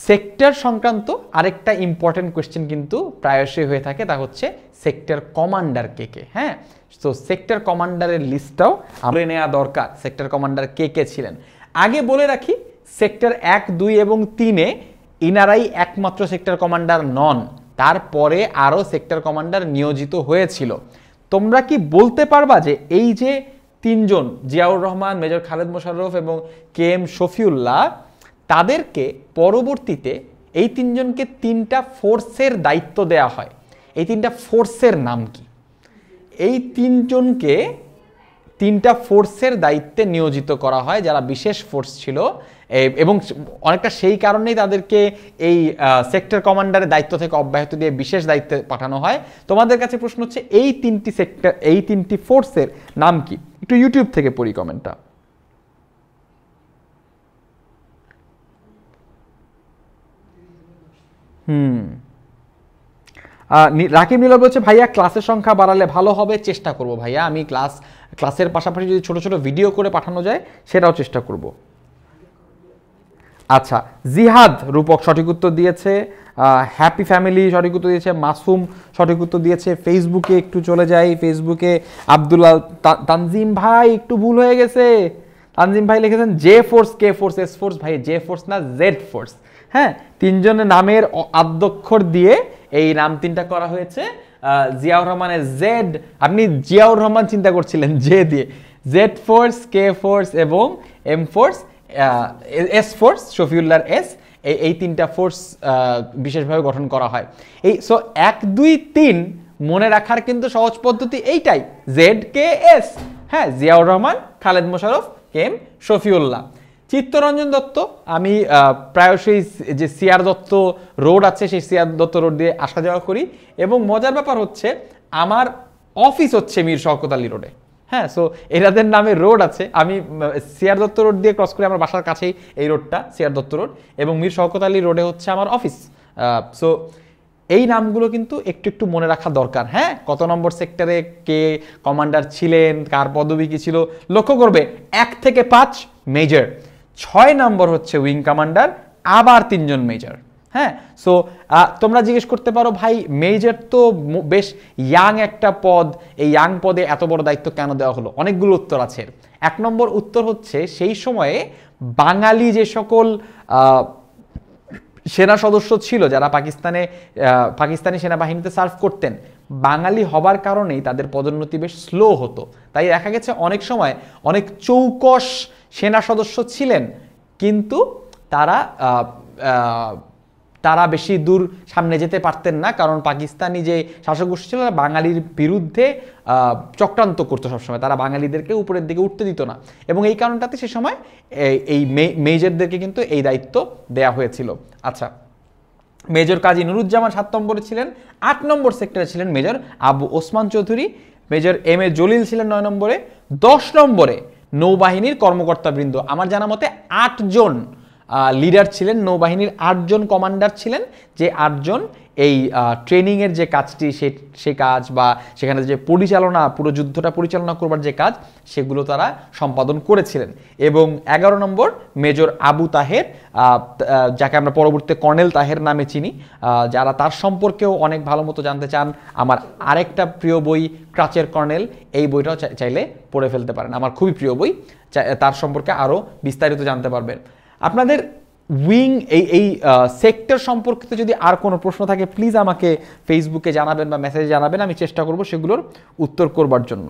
[SPEAKER 1] সেক্টর সংক্রান্ত আরেকটা ইম্পর্টেন্ট কোয়েশ্চেন কিন্তু প্রায়শই হয়ে থাকে তা হচ্ছে সেক্টর কমান্ডার কে কে হ্যাঁ তো সেক্টর কমান্ডারের লিস্টটাও আমরা নেওয়া দরকার সেক্টর কমান্ডার কে কে ছিলেন আগে বলে রাখি সেক্টর এক দুই এবং তিনে ইনারাই একমাত্র সেক্টর কমান্ডার নন তারপরে আরও সেক্টর কমান্ডার নিয়োজিত হয়েছিল তোমরা কি বলতে পারবা যে এই যে তিনজন জিয়াউর রহমান মেজর খালেদ মোশাররফ এবং কে এম শফিউল্লাহ তাদেরকে পরবর্তীতে এই তিনজনকে তিনটা ফোর্সের দায়িত্ব দেয়া হয় এই তিনটা ফোর্সের নাম কি এই তিনজনকে তিনটা ফোর্সের দায়িত্বে নিয়োজিত করা হয় যারা বিশেষ ফোর্স ছিল এবং অনেকটা সেই কারণেই তাদেরকে এই সেক্টর কমান্ডারের দায়িত্ব থেকে অব্যাহত দিয়ে বিশেষ দায়িত্বে পাঠানো হয় তোমাদের কাছে প্রশ্ন হচ্ছে এই তিনটি সেক্টর এই তিনটি ফোর্সের নাম কি একটু ইউটিউব থেকে পড়ি কমেন্টটা হুম রাকিব নীলর বলছে ভাইয়া ক্লাসের সংখ্যা বাড়ালে ভালো হবে চেষ্টা করব ভাইয়া আমি ক্লাস ক্লাসের পাশাপাশি যদি ছোট ছোট ভিডিও করে পাঠানো যায় সেটাও চেষ্টা করব আচ্ছা জিহাদ রূপক সঠিক উত্তর দিয়েছে হ্যাপি ফ্যামিলি সঠিক উত্তর দিয়েছে মাসুম সঠিক উত্তর দিয়েছে ফেসবুকে একটু চলে যাই ফেসবুকে আবদুল্লাহ তানজিম ভাই একটু ভুল হয়ে গেছে তানজিম ভাই লিখেছেন J force K force S force ভাই জে ফোর্স না জেড ফোর্স হ্যাঁ তিনজনের নামের আদ্যক্ষর দিয়ে এই নাম তিনটা করা হয়েছে জিয়াউর রহমানের জেড আপনি জিয়াউর রহমান চিন্তা করছিলেন জে [LAUGHS] দিয়ে জেড ফোর্স কে ফোর্স এবং এম ফোর্স এস ফোর্স শফিউল্লার এস এই তিনটা ফোর্স বিশেষভাবে গঠন করা হয় এই সো এক দুই তিন মনে রাখার কিন্তু সহজ পদ্ধতি এইটাই জেড কে এস হ্যাঁ জিয়াউর রহমান খালেদ মোশারফ কেম শফিউল্লাহ চিত্তরঞ্জন দত্ত আমি প্রায়শই যে সিয়ার দত্ত রোড আছে সেই সিয়ার দত্ত রোড দিয়ে আসা যাওয়া করি এবং মজার ব্যাপার হচ্ছে আমার অফিস হচ্ছে মীর শওকত আলী রোডে হ্যাঁ সো এরাদের নামে রোড আছে আমি সিয়ার দত্ত রোড দিয়ে ক্রস করি আমার বাসার কাছেই এই রোডটা সিয়ার দত্ত রোড এবং মীর শওকত আলী রোডে হচ্ছে আমার অফিস সো এই নামগুলো কিন্তু একটু একটু মনে রাখা দরকার হ্যাঁ কত নম্বর সেক্টরে কে কমান্ডার ছিলেন কার পদবি কী ছিল লক্ষ্য করবে এক থেকে পাঁচ মেজর ছয় নম্বর হচ্ছে উইং কমান্ডার আবার তিনজন মেজর হ্যাঁ সো তোমরা জিজ্ঞেস করতে পারো ভাই মেজর তো বেশ ইয়াং একটা পদ এই ইয়াং পদে এত বড় দায়িত্ব কেন দেওয়া হলো অনেকগুলো উত্তর আছে এক নম্বর উত্তর হচ্ছে সেই সময়ে বাঙালি যে সকল সেনা সদস্য ছিল যারা পাকিস্তানে পাকিস্তানি সেনাবাহিনীতে সার্ভ করতেন বাঙালি হবার কারণেই তাদের পদোন্নতি বেশ স্লো হতো তাই দেখা গেছে অনেক সময় অনেক চৌকস সেনা সদস্য ছিলেন কিন্তু তারা তারা বেশি দূর সামনে যেতে পারতেন না কারণ পাকিস্তানি যে শাসকগোষ্ঠী ছিল তারা বাঙালির বিরুদ্ধে চক্রান্ত করতো সবসময় তারা বাঙালিদেরকে উপরের দিকে উঠতে দিত না এবং এই কারণটাতে সে সময় এই মেজরদেরকে কিন্তু এই দায়িত্ব দেয়া হয়েছিল আচ্ছা মেজর কাজী নুরুজ্জামান সাত নম্বরে ছিলেন আট নম্বর সেক্টরে ছিলেন major Abu Osman Chowdhury major M A Jalil ছিলেন নয় নম্বরে দশ নম্বরে নৌবাহিনীর কর্মকর্তাবৃন্দ আমার জানা মতে আটজন লিডার ছিলেন নৌবাহিনীর আটজন কমান্ডার ছিলেন যে আটজন এই ট্রেনিংয়ের যে কাজটি সে সে কাজ বা সেখানে যে পরিচালনা পুরো যুদ্ধটা পরিচালনা করবার যে কাজ সেগুলো তারা সম্পাদন করেছিলেন এবং এগারো নম্বর মেজর আবু তাহের যাকে আমরা পরবর্তীতে কর্নেল তাহের নামে চিনি যারা তার সম্পর্কেও অনেক ভালো মতো জানতে চান আমার আরেকটা প্রিয় বই ক্রাচের কর্নেল এই বইটাও চাইলে পড়ে ফেলতে পারেন আমার খুবই প্রিয় বই তার সম্পর্কে আরও বিস্তারিত জানতে পারবেন আপনাদের উইং এই এই সেক্টর সম্পর্কিত যদি আর কোনো প্রশ্ন থাকে প্লিজ আমাকে ফেসবুকে জানাবেন বা মেসেজে জানাবেন আমি চেষ্টা করব সেগুলোর উত্তর করবার জন্য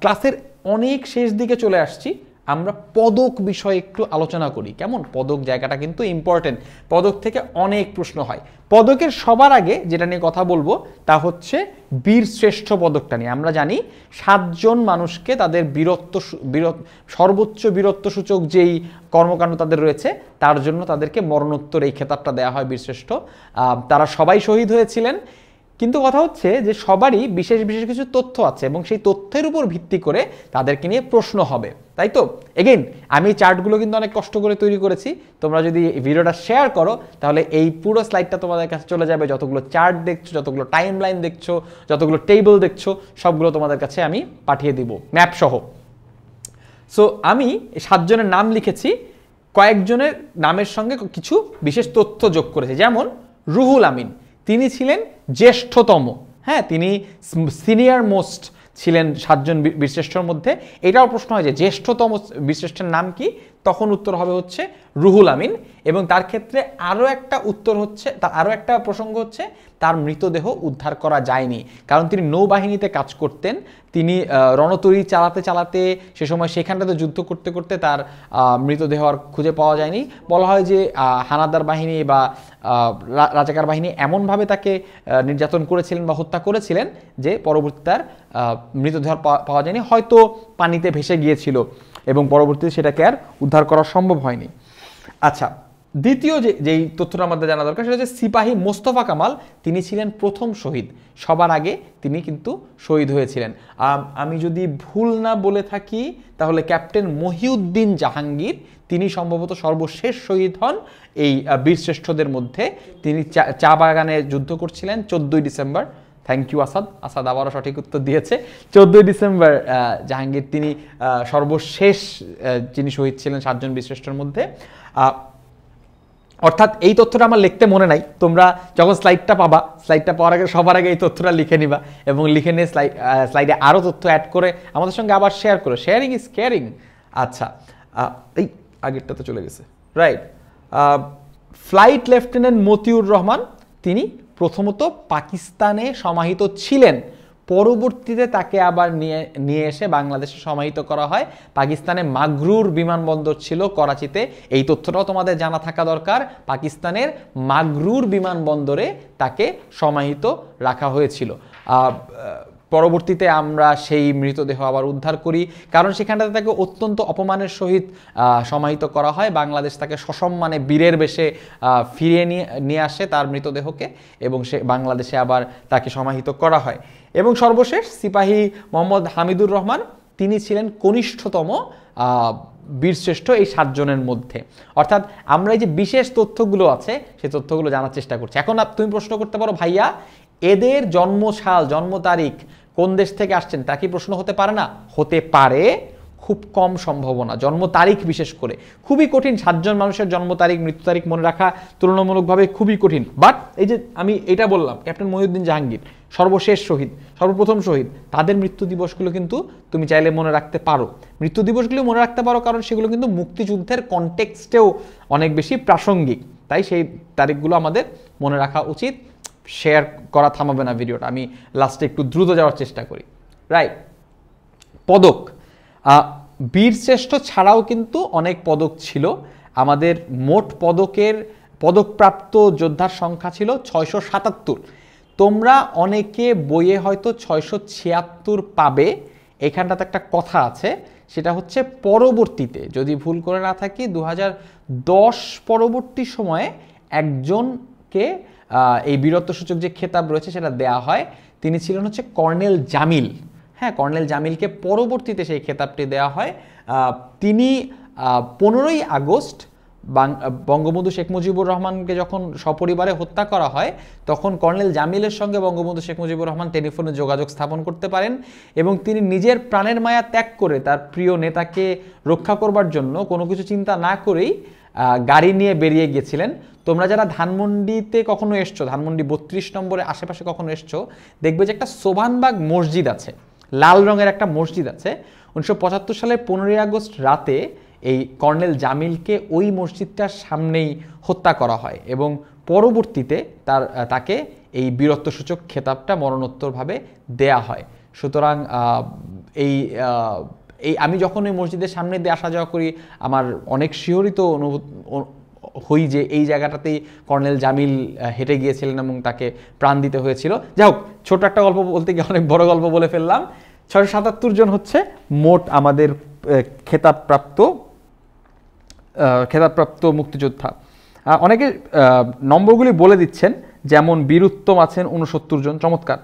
[SPEAKER 1] ক্লাসের অনেক শেষ দিকে চলে আসছি আমরা পদক বিষয়ে একটু আলোচনা করি কেমন পদক জায়গাটা কিন্তু ইম্পর্টেন্ট পদক থেকে অনেক প্রশ্ন হয় পদকের সবার আগে যেটা নিয়ে কথা বলবো তা হচ্ছে বীর শ্রেষ্ঠ পদকটা নিয়ে আমরা জানি সাতজন মানুষকে তাদের বীরত্ব বীরত্ব সর্বোচ্চ বীরত্বসূচক যেই কর্মকাণ্ড তাদের রয়েছে তার জন্য তাদেরকে মরণোত্তর এই খেতাবটা দেওয়া হয় বীরশ্রেষ্ঠ তারা সবাই শহীদ হয়েছিলেন কিন্তু কথা হচ্ছে যে সবারই বিশেষ বিশেষ কিছু তথ্য আছে এবং সেই তথ্যের উপর ভিত্তি করে তাদেরকে নিয়ে প্রশ্ন হবে তাই তো এগেইন আমি চার্টগুলো কিন্তু অনেক কষ্ট করে তৈরি করেছি তোমরা যদি ভিডিওটা শেয়ার করো তাহলে এই পুরো স্লাইডটা তোমাদের কাছে চলে যাবে যতগুলো চার্ট দেখছো যতগুলো টাইম লাইন দেখছো যতগুলো টেবিল দেখছো সবগুলো তোমাদের কাছে আমি পাঠিয়ে দিব ম্যাপ সহ সো আমি সাতজনের নাম লিখেছি কয়েকজনের নামের সঙ্গে কিছু বিশেষ তথ্য যোগ করেছি যেমন রুহুল আমিন তিনি ছিলেন জ্যেষ্ঠতম হ্যাঁ তিনি সিনিয়র মোস্ট ছিলেন সাতজন বীরশ্রেষ্ঠর মধ্যে এটাও প্রশ্ন হয় যে জ্যেষ্ঠতম বীরশ্রেষ্ঠের নাম কি তখন উত্তর হবে হচ্ছে রুহুল আমিন এবং তার ক্ষেত্রে আরও একটা উত্তর হচ্ছে তার আরও একটা প্রসঙ্গ হচ্ছে তার মৃতদেহ উদ্ধার করা যায়নি কারণ তিনি নৌবাহিনীতে কাজ করতেন তিনি রণতরী চালাতে চালাতে সে সময় সেখানটাতে যুদ্ধ করতে করতে তার মৃতদেহ আর খুঁজে পাওয়া যায়নি বলা হয় যে হানাদার বাহিনী বা রাজাকার বাহিনী এমনভাবে তাকে নির্যাতন করেছিলেন বা হত্যা করেছিলেন যে পরবর্তী তার মৃতদেহ পাওয়া যায়নি হয়তো পানিতে ভেসে গিয়েছিল এবং পরবর্তীতে সেটাকে আর উদ্ধার করা সম্ভব হয়নি আচ্ছা দ্বিতীয় যে যেই তথ্যটা আমাদের জানা দরকার সেটা হচ্ছে সিপাহী মোস্তফা কামাল তিনি ছিলেন প্রথম শহীদ সবার আগে তিনি কিন্তু শহীদ হয়েছিলেন আমি যদি ভুল না বলে থাকি তাহলে ক্যাপ্টেন মহিউদ্দিন জাহাঙ্গীর তিনি সম্ভবত সর্বশেষ শহীদ হন এই বীরশ্রেষ্ঠদের মধ্যে তিনি চা বাগানে যুদ্ধ করছিলেন চোদ্দোই December thank you Asad Asad আবারও সঠিক উত্তর দিয়েছে চোদ্দোই ডিসেম্বর জাহাঙ্গীর তিনি সর্বশেষ যিনি শহীদ ছিলেন সাতজন বিশ্রেষ্ঠের মধ্যে অর্থাৎ এই তথ্যটা আমার লিখতে মনে নাই তোমরা যখন স্লাইডটা পাবা স্লাইডটা পাওয়ার আগে সবার আগে এই তথ্যটা লিখে নিবা এবং লিখে নিয়ে স্লাইড স্লাইডে আরও তথ্য অ্যাড করে আমাদের সঙ্গে আবার শেয়ার করো শেয়ারিং ইজ কেয়ারিং আচ্ছা এই আগেরটা তো চলে গেছে right flight lieutenant Matiur Rahman তিনি প্রথমত পাকিস্তানে সমাহিত ছিলেন পরবর্তীতে তাকে আবার নিয়ে নিয়ে এসে বাংলাদেশে সমাহিত করা হয় পাকিস্তানে মাগরুর বিমানবন্দর ছিল করাচিতে এই তথ্যটাও তোমাদের জানা থাকা দরকার পাকিস্তানের মাগরুর বিমানবন্দরে তাকে সমাহিত রাখা হয়েছিল পরবর্তীতে আমরা সেই মৃতদেহ আবার উদ্ধার করি কারণ সেখানটাতে তাকে অত্যন্ত অপমানের সহিত সমাহিত করা হয় বাংলাদেশ তাকে সসম্মানে বীরের বেশে ফিরিয়ে নিয়ে নিয়ে আসে তার মৃতদেহকে এবং সে বাংলাদেশে আবার তাকে সমাহিত করা হয় এবং সর্বশেষ সিপাহী মোহাম্মদ হামিদুর রহমান তিনি ছিলেন কনিষ্ঠতম বীরশ্রেষ্ঠ এই সাতজনের মধ্যে অর্থাৎ আমরা এই যে বিশেষ তথ্যগুলো আছে সেই তথ্যগুলো জানার চেষ্টা করছি এখন তুমি প্রশ্ন করতে পারো ভাইয়া এদের জন্মসাল জন্ম তারিখ কোন দেশ থেকে আসছেন তা কি প্রশ্ন হতে পারে না হতে পারে খুব কম সম্ভাবনা জন্ম তারিখ বিশেষ করে খুবই কঠিন সাতজন মানুষের জন্ম তারিখ মৃত্যু তারিখ মনে রাখা তুলনামূলকভাবে খুবই কঠিন বাট এই যে আমি এটা বললাম ক্যাপ্টেন মহিউদ্দিন জাহাঙ্গীর সর্বশেষ শহীদ সর্বপ্রথম শহীদ তাদের মৃত্যু দিবসগুলো কিন্তু তুমি চাইলে মনে রাখতে পারো মৃত্যু দিবসগুলো মনে রাখতে পারো কারণ সেগুলো কিন্তু মুক্তিযুদ্ধের কনটেক্সটেও অনেক বেশি প্রাসঙ্গিক তাই সেই তারিখগুলো আমাদের মনে রাখা উচিত শেয়ার করা থামাবে না ভিডিওটা আমি লাস্টে একটু দ্রুত যাওয়ার চেষ্টা করি রাইট পদক বীরশ্রেষ্ঠ ছাড়াও কিন্তু অনেক পদক ছিল আমাদের মোট পদকের পদকপ্রাপ্ত যোদ্ধার সংখ্যা ছিল ছয়শো সাতাত্তর তোমরা অনেকে বইয়ে হয়তো ছয়শো ছিয়াত্তর পাবে এখানটাতে একটা কথা আছে সেটা হচ্ছে পরবর্তীতে যদি ভুল করে না থাকি দু পরবর্তী সময়ে একজনকে এই বীরত্বসূচক যে খেতাব রয়েছে সেটা দেয়া হয় তিনি ছিলেন হচ্ছে কর্নেল জামিল হ্যাঁ কর্নেল জামিলকে পরবর্তীতে সেই খেতাবটি দেয়া হয় তিনি পনেরোই আগস্ট বঙ্গবন্ধু শেখ মুজিবুর রহমানকে যখন সপরিবারে হত্যা করা হয় তখন কর্নেল জামিলের সঙ্গে বঙ্গবন্ধু শেখ মুজিবুর রহমান টেলিফোনে যোগাযোগ স্থাপন করতে পারেন এবং তিনি নিজের প্রাণের মায়া ত্যাগ করে তার প্রিয় নেতাকে রক্ষা করবার জন্য কোনো কিছু চিন্তা না করেই গাড়ি নিয়ে বেরিয়ে গেছিলেন তোমরা যারা ধানমন্ডিতে কখনো এসছো ধানমন্ডি বত্রিশ নম্বরে আশেপাশে কখনো এসছো দেখবে যে একটা সোভানবাগ মসজিদ আছে লাল রঙের একটা মসজিদ আছে উনিশশো সালের পনেরোই আগস্ট রাতে এই কর্নেল জামিলকে ওই মসজিদটার সামনেই হত্যা করা হয় এবং পরবর্তীতে তার তাকে এই বীরত্বসূচক খেতাবটা মরণোত্তরভাবে দেয়া হয় সুতরাং এই এই আমি যখন ওই মসজিদের সামনে দিয়ে আসা যাওয়া করি আমার অনেক শিহরিত অনুভূত হই যে এই জায়গাটাতেই কর্নেল জামিল হেঁটে গিয়েছিলেন এবং তাকে প্রাণ দিতে হয়েছিল যাই হোক ছোট একটা গল্প বলতে গিয়ে অনেক বড় গল্প বলে ফেললাম ছয়শো সাতাত্তর জন হচ্ছে মোট আমাদের খেতাবপ্রাপ্ত খেতাবপ্রাপ্ত মুক্তিযোদ্ধা অনেকে নম্বরগুলি বলে দিচ্ছেন যেমন বীরুত্তম আছেন উনসত্তর জন চমৎকার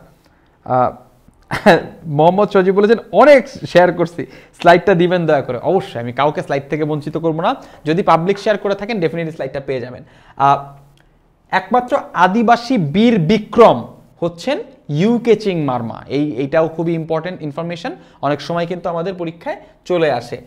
[SPEAKER 1] মোহাম্মদ সজিব বলেছেন অনেক শেয়ার করছি স্লাইডটা দিবেন দয়া করে অবশ্যই আমি কাউকে স্লাইড থেকে বঞ্চিত করবো না যদি পাবলিক শেয়ার করে থাকেন ডেফিনেটলি স্লাইডটা পেয়ে যাবেন একমাত্র আদিবাসী বীর বিক্রম হচ্ছেন ইউকে চিং মার্মা এই এইটাও খুবই ইম্পর্টেন্ট ইনফরমেশন অনেক সময় কিন্তু আমাদের পরীক্ষায় চলে আসে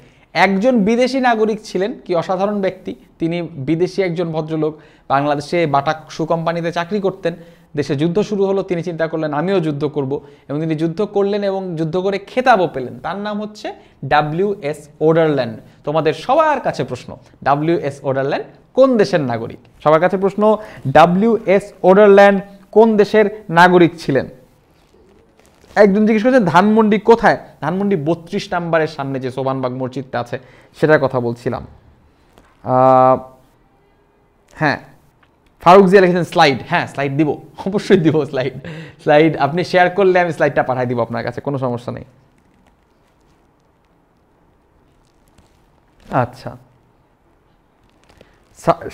[SPEAKER 1] একজন বিদেশি নাগরিক ছিলেন কি অসাধারণ ব্যক্তি তিনি বিদেশি একজন ভদ্রলোক বাংলাদেশে বাটা সু কোম্পানিতে চাকরি করতেন দেশে যুদ্ধ শুরু হলো তিনি চিন্তা করলেন আমিও যুদ্ধ করব এবং তিনি যুদ্ধ করলেন এবং যুদ্ধ করে খেতাবও পেলেন তার নাম হচ্ছে ডাব্লিউ এস ওডারল্যান্ড তোমাদের সবার কাছে প্রশ্ন ডাব্লিউ এস ওডারল্যান্ড কোন দেশের নাগরিক সবার কাছে প্রশ্ন ডাব্লিউ এস ওডারল্যান্ড কোন দেশের নাগরিক ছিলেন একজন জিজ্ঞেস করেছেন ধানমন্ডি কোথায় ধানমন্ডি বত্রিশ নাম্বারের সামনে যে সোবানবাগ মসজিদটা আছে সেটার কথা বলছিলাম হ্যাঁ ফারুক জিয়া লিখেছেন স্লাইড হ্যাঁ স্লাইড দিব অবশ্যই দিব স্লাইড স্লাইড আপনি শেয়ার করলে আমি স্লাইডটা পাঠাই দিব আপনার কাছে কোনো সমস্যা নেই আচ্ছা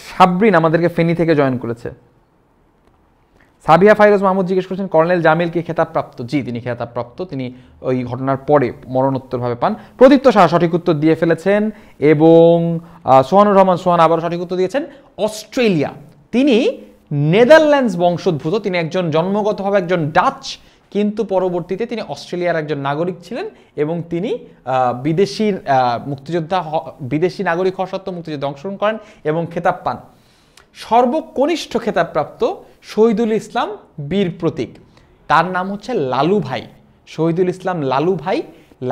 [SPEAKER 1] সাবরিন আমাদেরকে ফেনি থেকে জয়েন করেছে সাবিয়া ফাইরোজ মাহমুদ জিজ্ঞেস করেছেন কর্নেল জামিলকে খেতাবপ্রাপ্ত জি তিনি খেতাবপ্রাপ্ত তিনি ওই ঘটনার পরে মরণোত্তরভাবে পান প্রদীপ্ত শাহ সঠিক উত্তর দিয়ে ফেলেছেন এবং সোহানুর রহমান সোহান আবারও সঠিক উত্তর দিয়েছেন অস্ট্রেলিয়া তিনি নেদারল্যান্ডস বংশোদ্ভূত তিনি একজন জন্মগতভাবে একজন ডাচ কিন্তু পরবর্তীতে তিনি অস্ট্রেলিয়ার একজন নাগরিক ছিলেন এবং তিনি বিদেশি মুক্তিযোদ্ধা বিদেশি নাগরিক হওয়া সত্ত্বেও মুক্তিযুদ্ধে অংশগ্রহণ করেন এবং খেতাব পান সর্বকনিষ্ঠ খেতাবপ্রাপ্ত শহীদুল ইসলাম বীর প্রতীক তার নাম হচ্ছে লালু ভাই শহীদুল ইসলাম লালু ভাই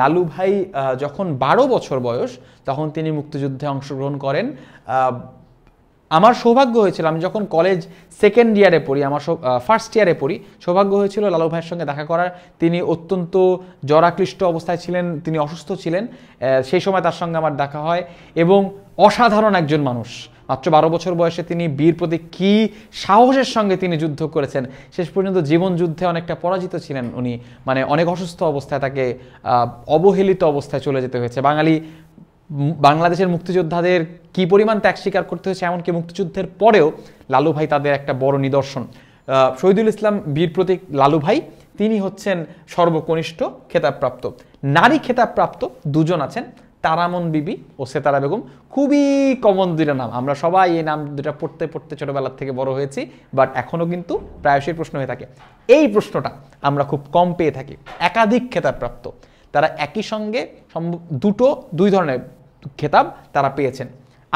[SPEAKER 1] লালু ভাই যখন বারো বছর বয়স তখন তিনি মুক্তিযুদ্ধে অংশগ্রহণ করেন আমার সৌভাগ্য হয়েছিল আমি যখন কলেজ সেকেন্ড ইয়ারে পড়ি আমার ফার্স্ট ইয়ারে পড়ি সৌভাগ্য হয়েছিল লালু ভাইয়ের সঙ্গে দেখা করার তিনি অত্যন্ত জরাক্লিষ্ট অবস্থায় ছিলেন তিনি অসুস্থ ছিলেন সেই সময় তার সঙ্গে আমার দেখা হয় এবং অসাধারণ একজন মানুষ মাত্র বারো বছর বয়সে তিনি বীর প্রতি কী সাহসের সঙ্গে তিনি যুদ্ধ করেছেন শেষ পর্যন্ত জীবন যুদ্ধে অনেকটা পরাজিত ছিলেন উনি মানে অনেক অসুস্থ অবস্থায় তাকে অবহেলিত অবস্থায় চলে যেতে হয়েছে বাঙালি বাংলাদেশের মুক্তিযোদ্ধাদের কি পরিমাণ ত্যাগ স্বীকার করতে হয়েছে এমনকি মুক্তিযুদ্ধের পরেও লালু ভাই তাদের একটা বড় নিদর্শন শহীদুল ইসলাম বীর প্রতীক লালু ভাই তিনি হচ্ছেন সর্বকনিষ্ঠ খেতাবপ্রাপ্ত নারী খেতাবপ্রাপ্ত দুজন আছেন তারামন বিবি ও সেতারা বেগম খুবই কমন দুটা নাম আমরা সবাই এই নাম দুটা পড়তে পড়তে ছোটোবেলার থেকে বড় হয়েছি বাট এখনও কিন্তু প্রায়শই প্রশ্ন হয়ে থাকে এই প্রশ্নটা আমরা খুব কম পেয়ে থাকি একাধিক খেতাবপ্রাপ্ত তারা একই সঙ্গে দুটো দুই ধরনের খেতাব তারা পেয়েছেন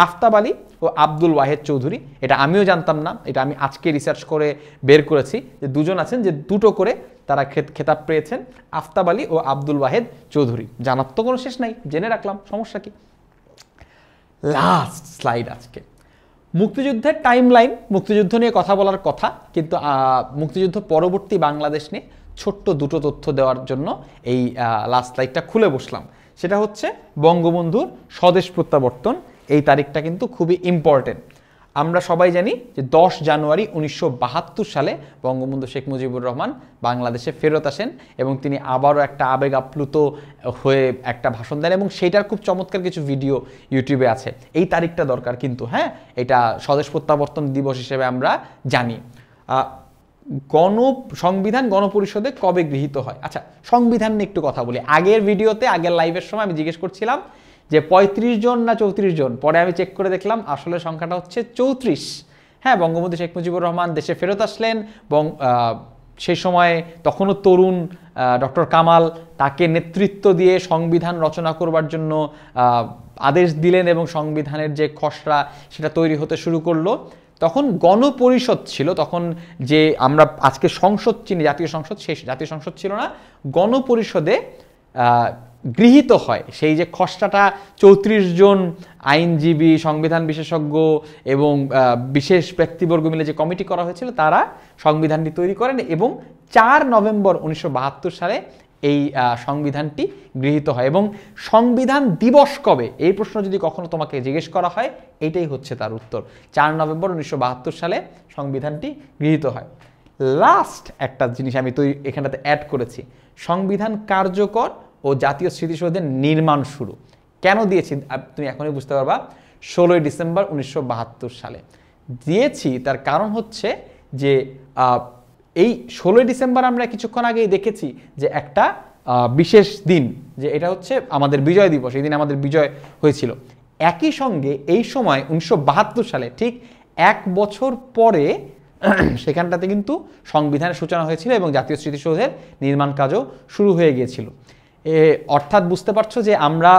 [SPEAKER 1] আফতাব আলী ও আব্দুল ওয়াহেদ চৌধুরী এটা আমিও জানতাম না এটা আমি আজকে রিসার্চ করে বের করেছি যে দুজন আছেন যে দুটো করে তারা খেতাব পেয়েছেন আফতাব আলী ও আব্দুল ওয়াহেদ চৌধুরী জানার তো কোনো শেষ নাই জেনে রাখলাম সমস্যা কি লাস্ট স্লাইড আজকে মুক্তিযুদ্ধের টাইম লাইন মুক্তিযুদ্ধ নিয়ে কথা বলার কথা কিন্তু মুক্তিযুদ্ধ পরবর্তী বাংলাদেশ নিয়ে ছোট্ট দুটো তথ্য দেওয়ার জন্য এই লাস্ট স্লাইডটা খুলে বসলাম সেটা হচ্ছে বঙ্গবন্ধুর স্বদেশ প্রত্যাবর্তন এই তারিখটা কিন্তু খুবই ইম্পর্টেন্ট আমরা সবাই জানি যে দশ জানুয়ারি উনিশশো সালে বঙ্গবন্ধু শেখ মুজিবুর রহমান বাংলাদেশে ফেরত আসেন এবং তিনি আবারও একটা আবেগ আপ্লুত হয়ে একটা ভাষণ দেন এবং সেইটার খুব চমৎকার কিছু ভিডিও ইউটিউবে আছে এই তারিখটা দরকার কিন্তু হ্যাঁ এটা স্বদেশ প্রত্যাবর্তন দিবস হিসেবে আমরা জানি গণ সংবিধান গণপরিষদে কবে গৃহীত হয় আচ্ছা সংবিধান নিয়ে একটু কথা বলি আগের ভিডিওতে আগের লাইভের সময় আমি জিজ্ঞেস করছিলাম যে ৩৫ জন না চৌত্রিশ জন পরে আমি চেক করে দেখলাম আসলে সংখ্যাটা হচ্ছে চৌত্রিশ হ্যাঁ বঙ্গবন্ধু শেখ মুজিবুর রহমান দেশে ফেরত আসলেন বং সেই সময়ে তখনও তরুণ ডক্টর কামাল তাকে নেতৃত্ব দিয়ে সংবিধান রচনা করবার জন্য আদেশ দিলেন এবং সংবিধানের যে খসড়া সেটা তৈরি হতে শুরু করলো তখন গণপরিষদ ছিল তখন যে আমরা আজকে সংসদ চিনি জাতীয় সংসদ সেই জাতীয় সংসদ ছিল না গণপরিষদে গৃহীত হয় সেই যে খসড়াটা চৌত্রিশ জন আইনজীবী সংবিধান বিশেষজ্ঞ এবং বিশেষ ব্যক্তিবর্গ মিলে যে কমিটি করা হয়েছিল তারা সংবিধানটি তৈরি করেন এবং চার নভেম্বর উনিশশো সালে এই সংবিধানটি গৃহীত হয় এবং সংবিধান দিবস কবে এই প্রশ্ন যদি কখনো তোমাকে জিজ্ঞেস করা হয় এটাই হচ্ছে তার উত্তর চার নভেম্বর উনিশশো সালে সংবিধানটি গৃহীত হয় লাস্ট একটা জিনিস আমি তো এখানটাতে অ্যাড করেছি সংবিধান কার্যকর ও জাতীয় স্মৃতিসৌধের নির্মাণ শুরু কেন দিয়েছি তুমি এখনই বুঝতে পারবা ষোলোই ডিসেম্বর উনিশশো সালে দিয়েছি তার কারণ হচ্ছে যে এই ষোলোই ডিসেম্বর আমরা কিছুক্ষণ আগেই দেখেছি যে একটা বিশেষ দিন যে এটা হচ্ছে আমাদের বিজয় দিবস এই দিন আমাদের বিজয় হয়েছিল একই সঙ্গে এই সময় উনিশশো সালে ঠিক এক বছর পরে [CLEARS THROAT] সেখানটাতে কিন্তু সংবিধানের সূচনা হয়েছিল এবং জাতীয় স্মৃতিসৌধের নির্মাণ কাজও শুরু হয়ে গিয়েছিল এ অর্থাৎ বুঝতে পারছো যে আমরা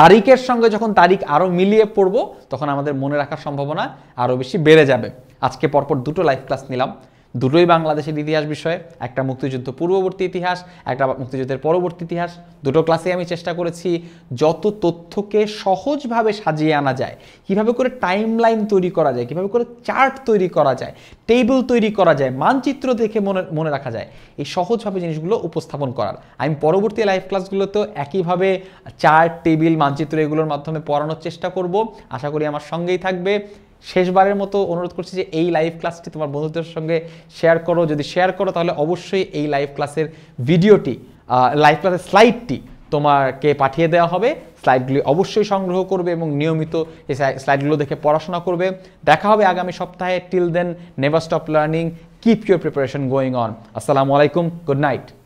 [SPEAKER 1] তারিখের সঙ্গে যখন তারিখ আরও মিলিয়ে পড়ব তখন আমাদের মনে রাখার সম্ভাবনা আরও বেশি বেড়ে যাবে আজকে পরপর দুটো লাইভ ক্লাস নিলাম দুটোই বাংলাদেশের ইতিহাস বিষয়ে একটা মুক্তিযুদ্ধ পূর্ববর্তী ইতিহাস একটা মুক্তিযুদ্ধের পরবর্তী ইতিহাস দুটো ক্লাসে আমি চেষ্টা করেছি যত তথ্যকে সহজভাবে সাজিয়ে আনা যায় কিভাবে করে টাইম লাইন তৈরি করা যায় কিভাবে করে চার্ট তৈরি করা যায় টেবিল তৈরি করা যায় মানচিত্র দেখে মনে মনে রাখা যায় এই সহজভাবে জিনিসগুলো উপস্থাপন করার আমি পরবর্তী লাইভ ক্লাসগুলোতেও একইভাবে চার্ট টেবিল মানচিত্র এগুলোর মাধ্যমে পড়ানোর চেষ্টা করব আশা করি আমার সঙ্গেই থাকবে শেষবারের মতো অনুরোধ করছি যে এই লাইভ ক্লাসটি তোমার বন্ধুদের সঙ্গে শেয়ার করো যদি শেয়ার করো তাহলে অবশ্যই এই লাইভ ক্লাসের ভিডিওটি লাইভ ক্লাসের স্লাইডটি তোমাকে পাঠিয়ে দেওয়া হবে স্লাইডগুলি অবশ্যই সংগ্রহ করবে এবং নিয়মিত এই স্লাইডগুলো দেখে পড়াশোনা করবে দেখা হবে আগামী সপ্তাহে till then never stop learning keep your preparation going on আসসালামু আলাইকুম গুড নাইট